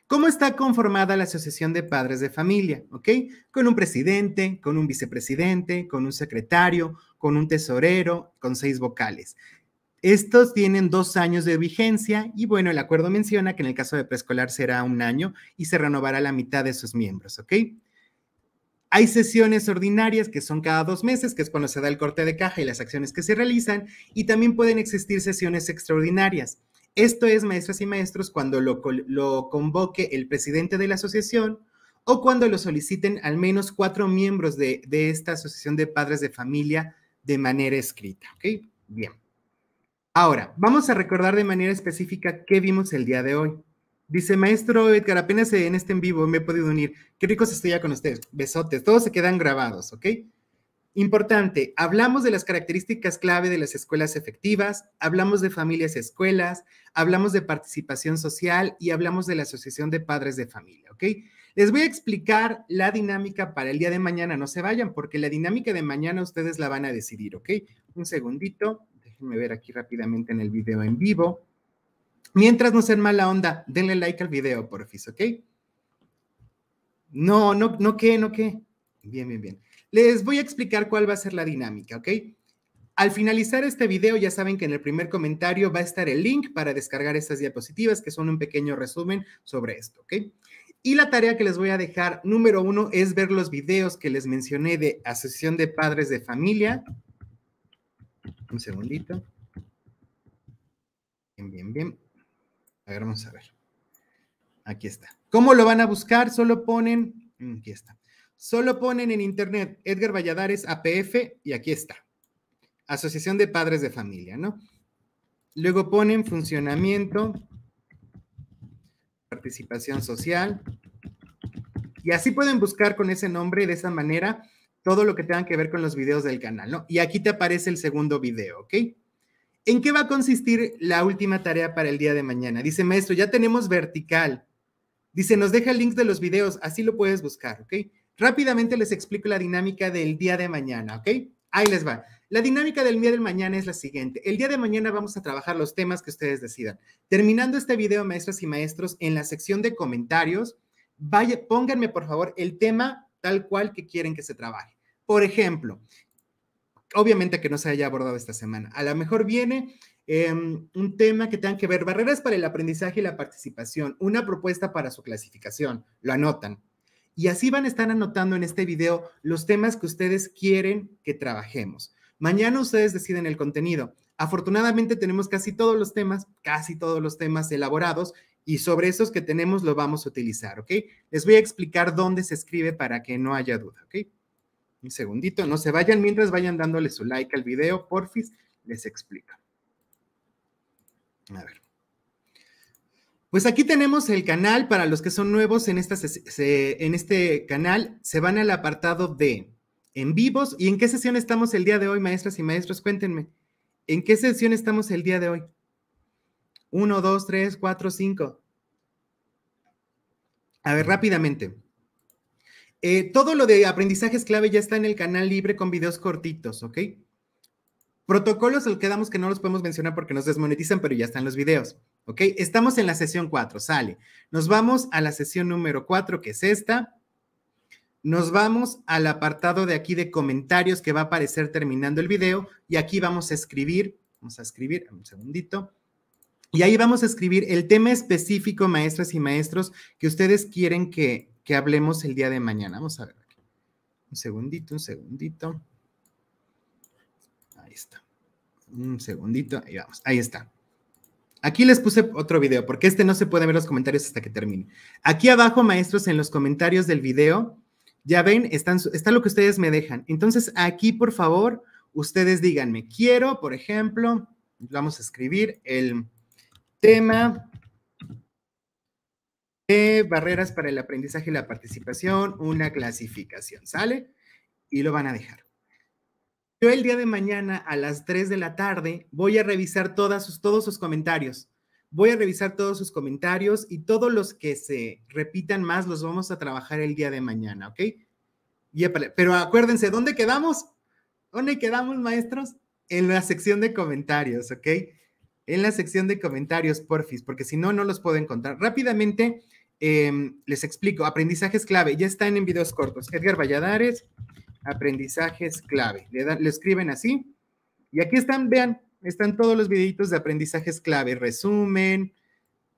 ¿Cómo está conformada la Asociación de Padres de Familia? ¿Ok? Con un presidente, con un vicepresidente, con un secretario, con un tesorero, con seis vocales. Estos tienen dos años de vigencia y bueno, el acuerdo menciona que en el caso de preescolar será un año y se renovará la mitad de sus miembros, ¿ok? Hay sesiones ordinarias que son cada dos meses, que es cuando se da el corte de caja y las acciones que se realizan, y también pueden existir sesiones extraordinarias. Esto es, maestras y maestros, cuando lo, convoque el presidente de la asociación o cuando lo soliciten al menos cuatro miembros de, de esta asociación de padres de familia de manera escrita. ¿Ok? Bien. Ahora, vamos a recordar de manera específica qué vimos el día de hoy. Dice, maestro Edgar, apenas eh, en este en vivo me he podido unir. Qué rico se ya con ustedes. Besotes. Todos se quedan grabados, ¿ok? Importante, hablamos de las características clave de las escuelas efectivas, hablamos de familias y escuelas, hablamos de participación social y hablamos de la Asociación de Padres de Familia, ¿ok? Les voy a explicar la dinámica para el día de mañana, no se vayan, porque la dinámica de mañana ustedes la van a decidir, ¿ok? Un segundito, déjenme ver aquí rápidamente en el video en vivo. Mientras no sean mala onda, denle like al video, porfis, ¿ok? No, no, no qué, no qué. Bien, bien, bien. Les voy a explicar cuál va a ser la dinámica, ¿ok? Al finalizar este video, ya saben que en el primer comentario va a estar el link para descargar estas diapositivas, que son un pequeño resumen sobre esto, ¿ok? Y la tarea que les voy a dejar, número uno, es ver los videos que les mencioné de Asociación de Padres de Familia. Un segundito. Bien, bien, bien. A ver, vamos a ver. Aquí está. ¿Cómo lo van a buscar? Solo ponen, mm, aquí está. Solo ponen en internet Edgar Valladares APF y aquí está. Asociación de Padres de Familia, ¿no? Luego ponen funcionamiento, participación social. Y así pueden buscar con ese nombre de esa manera todo lo que tengan que ver con los videos del canal, ¿no? Y aquí te aparece el segundo video, ¿ok? ¿En qué va a consistir la última tarea para el día de mañana? Dice, maestro, ya tenemos vertical. Dice, nos deja el link de los videos, así lo puedes buscar, ¿ok? Rápidamente les explico la dinámica del día de mañana, ¿ok? Ahí les va. La dinámica del día de mañana es la siguiente. El día de mañana vamos a trabajar los temas que ustedes decidan. Terminando este video, maestras y maestros, en la sección de comentarios, pónganme por favor el tema tal cual que quieren que se trabaje. Por ejemplo, obviamente que no se haya abordado esta semana. A lo mejor viene em, un tema que tenga que ver barreras para el aprendizaje y la participación, una propuesta para su clasificación, lo anotan. Y así van a estar anotando en este video los temas que ustedes quieren que trabajemos. Mañana ustedes deciden el contenido. Afortunadamente tenemos casi todos los temas, casi todos los temas elaborados y sobre esos que tenemos lo vamos a utilizar, ¿ok? Les voy a explicar dónde se escribe para que no haya duda, ¿ok? Un segundito, no se vayan. Mientras vayan dándole su like al video, porfis, les explica. A ver. Pues aquí tenemos el canal. Para los que son nuevos en, en este canal, se van al apartado de en vivos. ¿Y en qué sesión estamos el día de hoy, maestras y maestros? Cuéntenme. ¿En qué sesión estamos el día de hoy? Uno, dos, tres, cuatro, cinco. A ver, rápidamente. Eh, todo lo de aprendizajes clave ya está en el canal libre con videos cortitos, ¿ok? Protocolos, el damos que no los podemos mencionar porque nos desmonetizan, pero ya están los videos, ¿ok? Estamos en la sesión 4, sale. Nos vamos a la sesión número 4, que es esta. Nos vamos al apartado de aquí de comentarios que va a aparecer terminando el video y aquí vamos a escribir, vamos a escribir, un segundito. Y ahí vamos a escribir el tema específico, maestras y maestros, que ustedes quieren que, que hablemos el día de mañana. Vamos a ver. Un segundito, un segundito. Ahí está. Un segundito y vamos. Ahí está. Aquí les puse otro video porque este no se puede ver los comentarios hasta que termine. Aquí abajo, maestros, en los comentarios del video, ya ven, están, está lo que ustedes me dejan. Entonces, aquí, por favor, ustedes díganme, quiero, por ejemplo, vamos a escribir el tema barreras para el aprendizaje y la participación, una clasificación, ¿sale? Y lo van a dejar. Yo el día de mañana a las 3 de la tarde voy a revisar todos sus comentarios. Voy a revisar todos sus comentarios y todos los que se repitan más los vamos a trabajar el día de mañana, ¿ok? pero acuérdense, ¿dónde quedamos? ¿Dónde quedamos, maestros? En la sección de comentarios, ¿ok? En la sección de comentarios, porfis, porque si no, no los puedo encontrar. Rápidamente, Em, les explico, aprendizajes clave, ya están en videos cortos. Edgar Valladares, aprendizajes clave. Le, le escriben así. Y aquí están, vean, están todos los videitos de aprendizajes clave, resumen,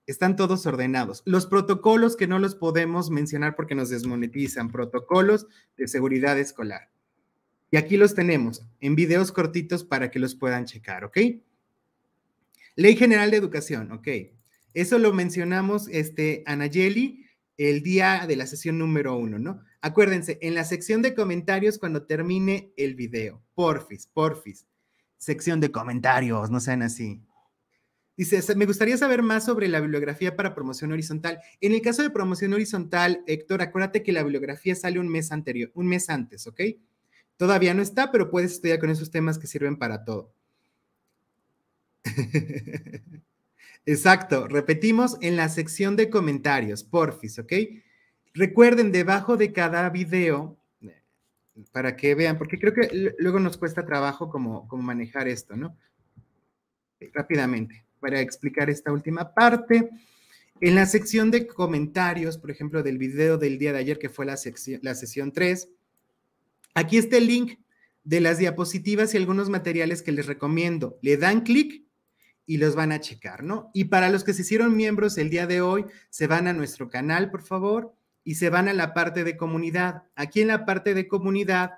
están todos ordenados. Los protocolos que no los podemos mencionar porque nos desmonetizan, protocolos de seguridad escolar. Y aquí los tenemos en videos cortitos para que los puedan checar, ¿ok? Ley General de Educación, ok. Eso lo mencionamos, este, Anayeli, el día de la sesión número uno, ¿no? Acuérdense, en la sección de comentarios cuando termine el video, porfis, porfis, sección de comentarios, no sean así. Dice, me gustaría saber más sobre la bibliografía para promoción horizontal. En el caso de promoción horizontal, Héctor, acuérdate que la bibliografía sale un mes anterior, un mes antes, ¿ok? Todavía no está, pero puedes estudiar con esos temas que sirven para todo. [laughs] Exacto, repetimos en la sección de comentarios, porfis, ¿ok? Recuerden, debajo de cada video, para que vean, porque creo que luego nos cuesta trabajo como, manejar esto, ¿no? Rápidamente, para explicar esta última parte. En la sección de comentarios, por ejemplo, del video del día de ayer, que fue la, la sesión 3, aquí está el link de las diapositivas y algunos materiales que les recomiendo. Le dan clic y los van a checar, ¿no? Y para los que se hicieron miembros el día de hoy, se van a nuestro canal, por favor, y se van a la parte de comunidad. Aquí en la parte de comunidad,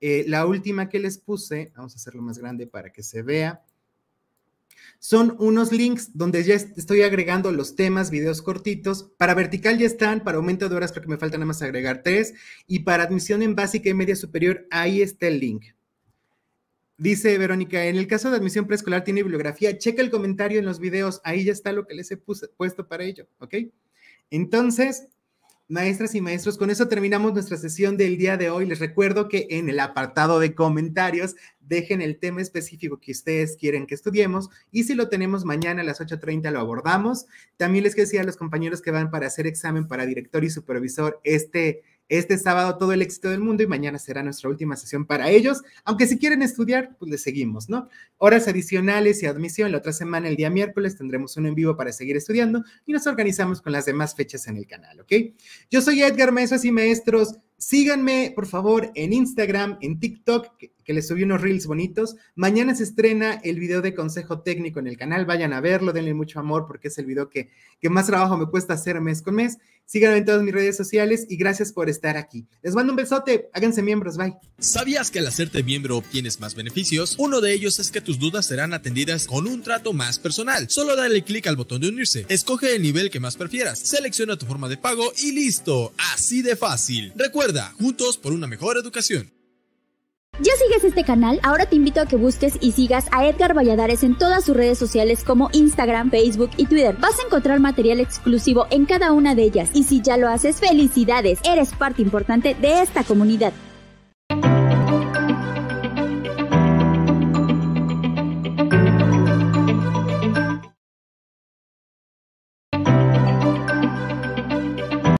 eh, la última que les puse, vamos a hacerlo más grande para que se vea, son unos links donde ya estoy agregando los temas, videos cortitos. Para vertical ya están, para aumento de horas porque me falta nada más agregar tres, y para admisión en básica y media superior, ahí está el link. Dice Verónica, en el caso de admisión preescolar tiene bibliografía, checa el comentario en los videos, ahí ya está lo que les he puesto para ello, ¿ok? Entonces, maestras y maestros, con eso terminamos nuestra sesión del día de hoy. Les recuerdo que en el apartado de comentarios dejen el tema específico que ustedes quieren que estudiemos y si lo tenemos mañana a las 8.30 lo abordamos. También les decir a los compañeros que van para hacer examen para director y supervisor este este sábado todo el éxito del mundo y mañana será nuestra última sesión para ellos. Aunque si quieren estudiar, pues les seguimos, ¿no? Horas adicionales y admisión. La otra semana, el día miércoles, tendremos uno en vivo para seguir estudiando y nos organizamos con las demás fechas en el canal, ¿ok? Yo soy Edgar Maestros y Maestros. Síganme, por favor, en Instagram, en TikTok, que les subí unos reels bonitos. Mañana se estrena el video de consejo técnico en el canal. Vayan a verlo, denle mucho amor porque es el video que, que más trabajo me cuesta hacer mes con mes. Síganme en todas mis redes sociales y gracias por estar aquí. Les mando un besote, háganse miembros, bye. ¿Sabías que al hacerte miembro obtienes más beneficios? Uno de ellos es que tus dudas serán atendidas con un trato más personal. Solo dale clic al botón de unirse, escoge el nivel que más prefieras, selecciona tu forma de pago y listo, así de fácil. Recuerda, juntos por una mejor educación. Ya sigues este canal, ahora te invito a que busques y sigas a Edgar Valladares en todas sus redes sociales como Instagram, Facebook y Twitter. Vas a encontrar material exclusivo en cada una de ellas y si ya lo haces, felicidades, eres parte importante de esta comunidad.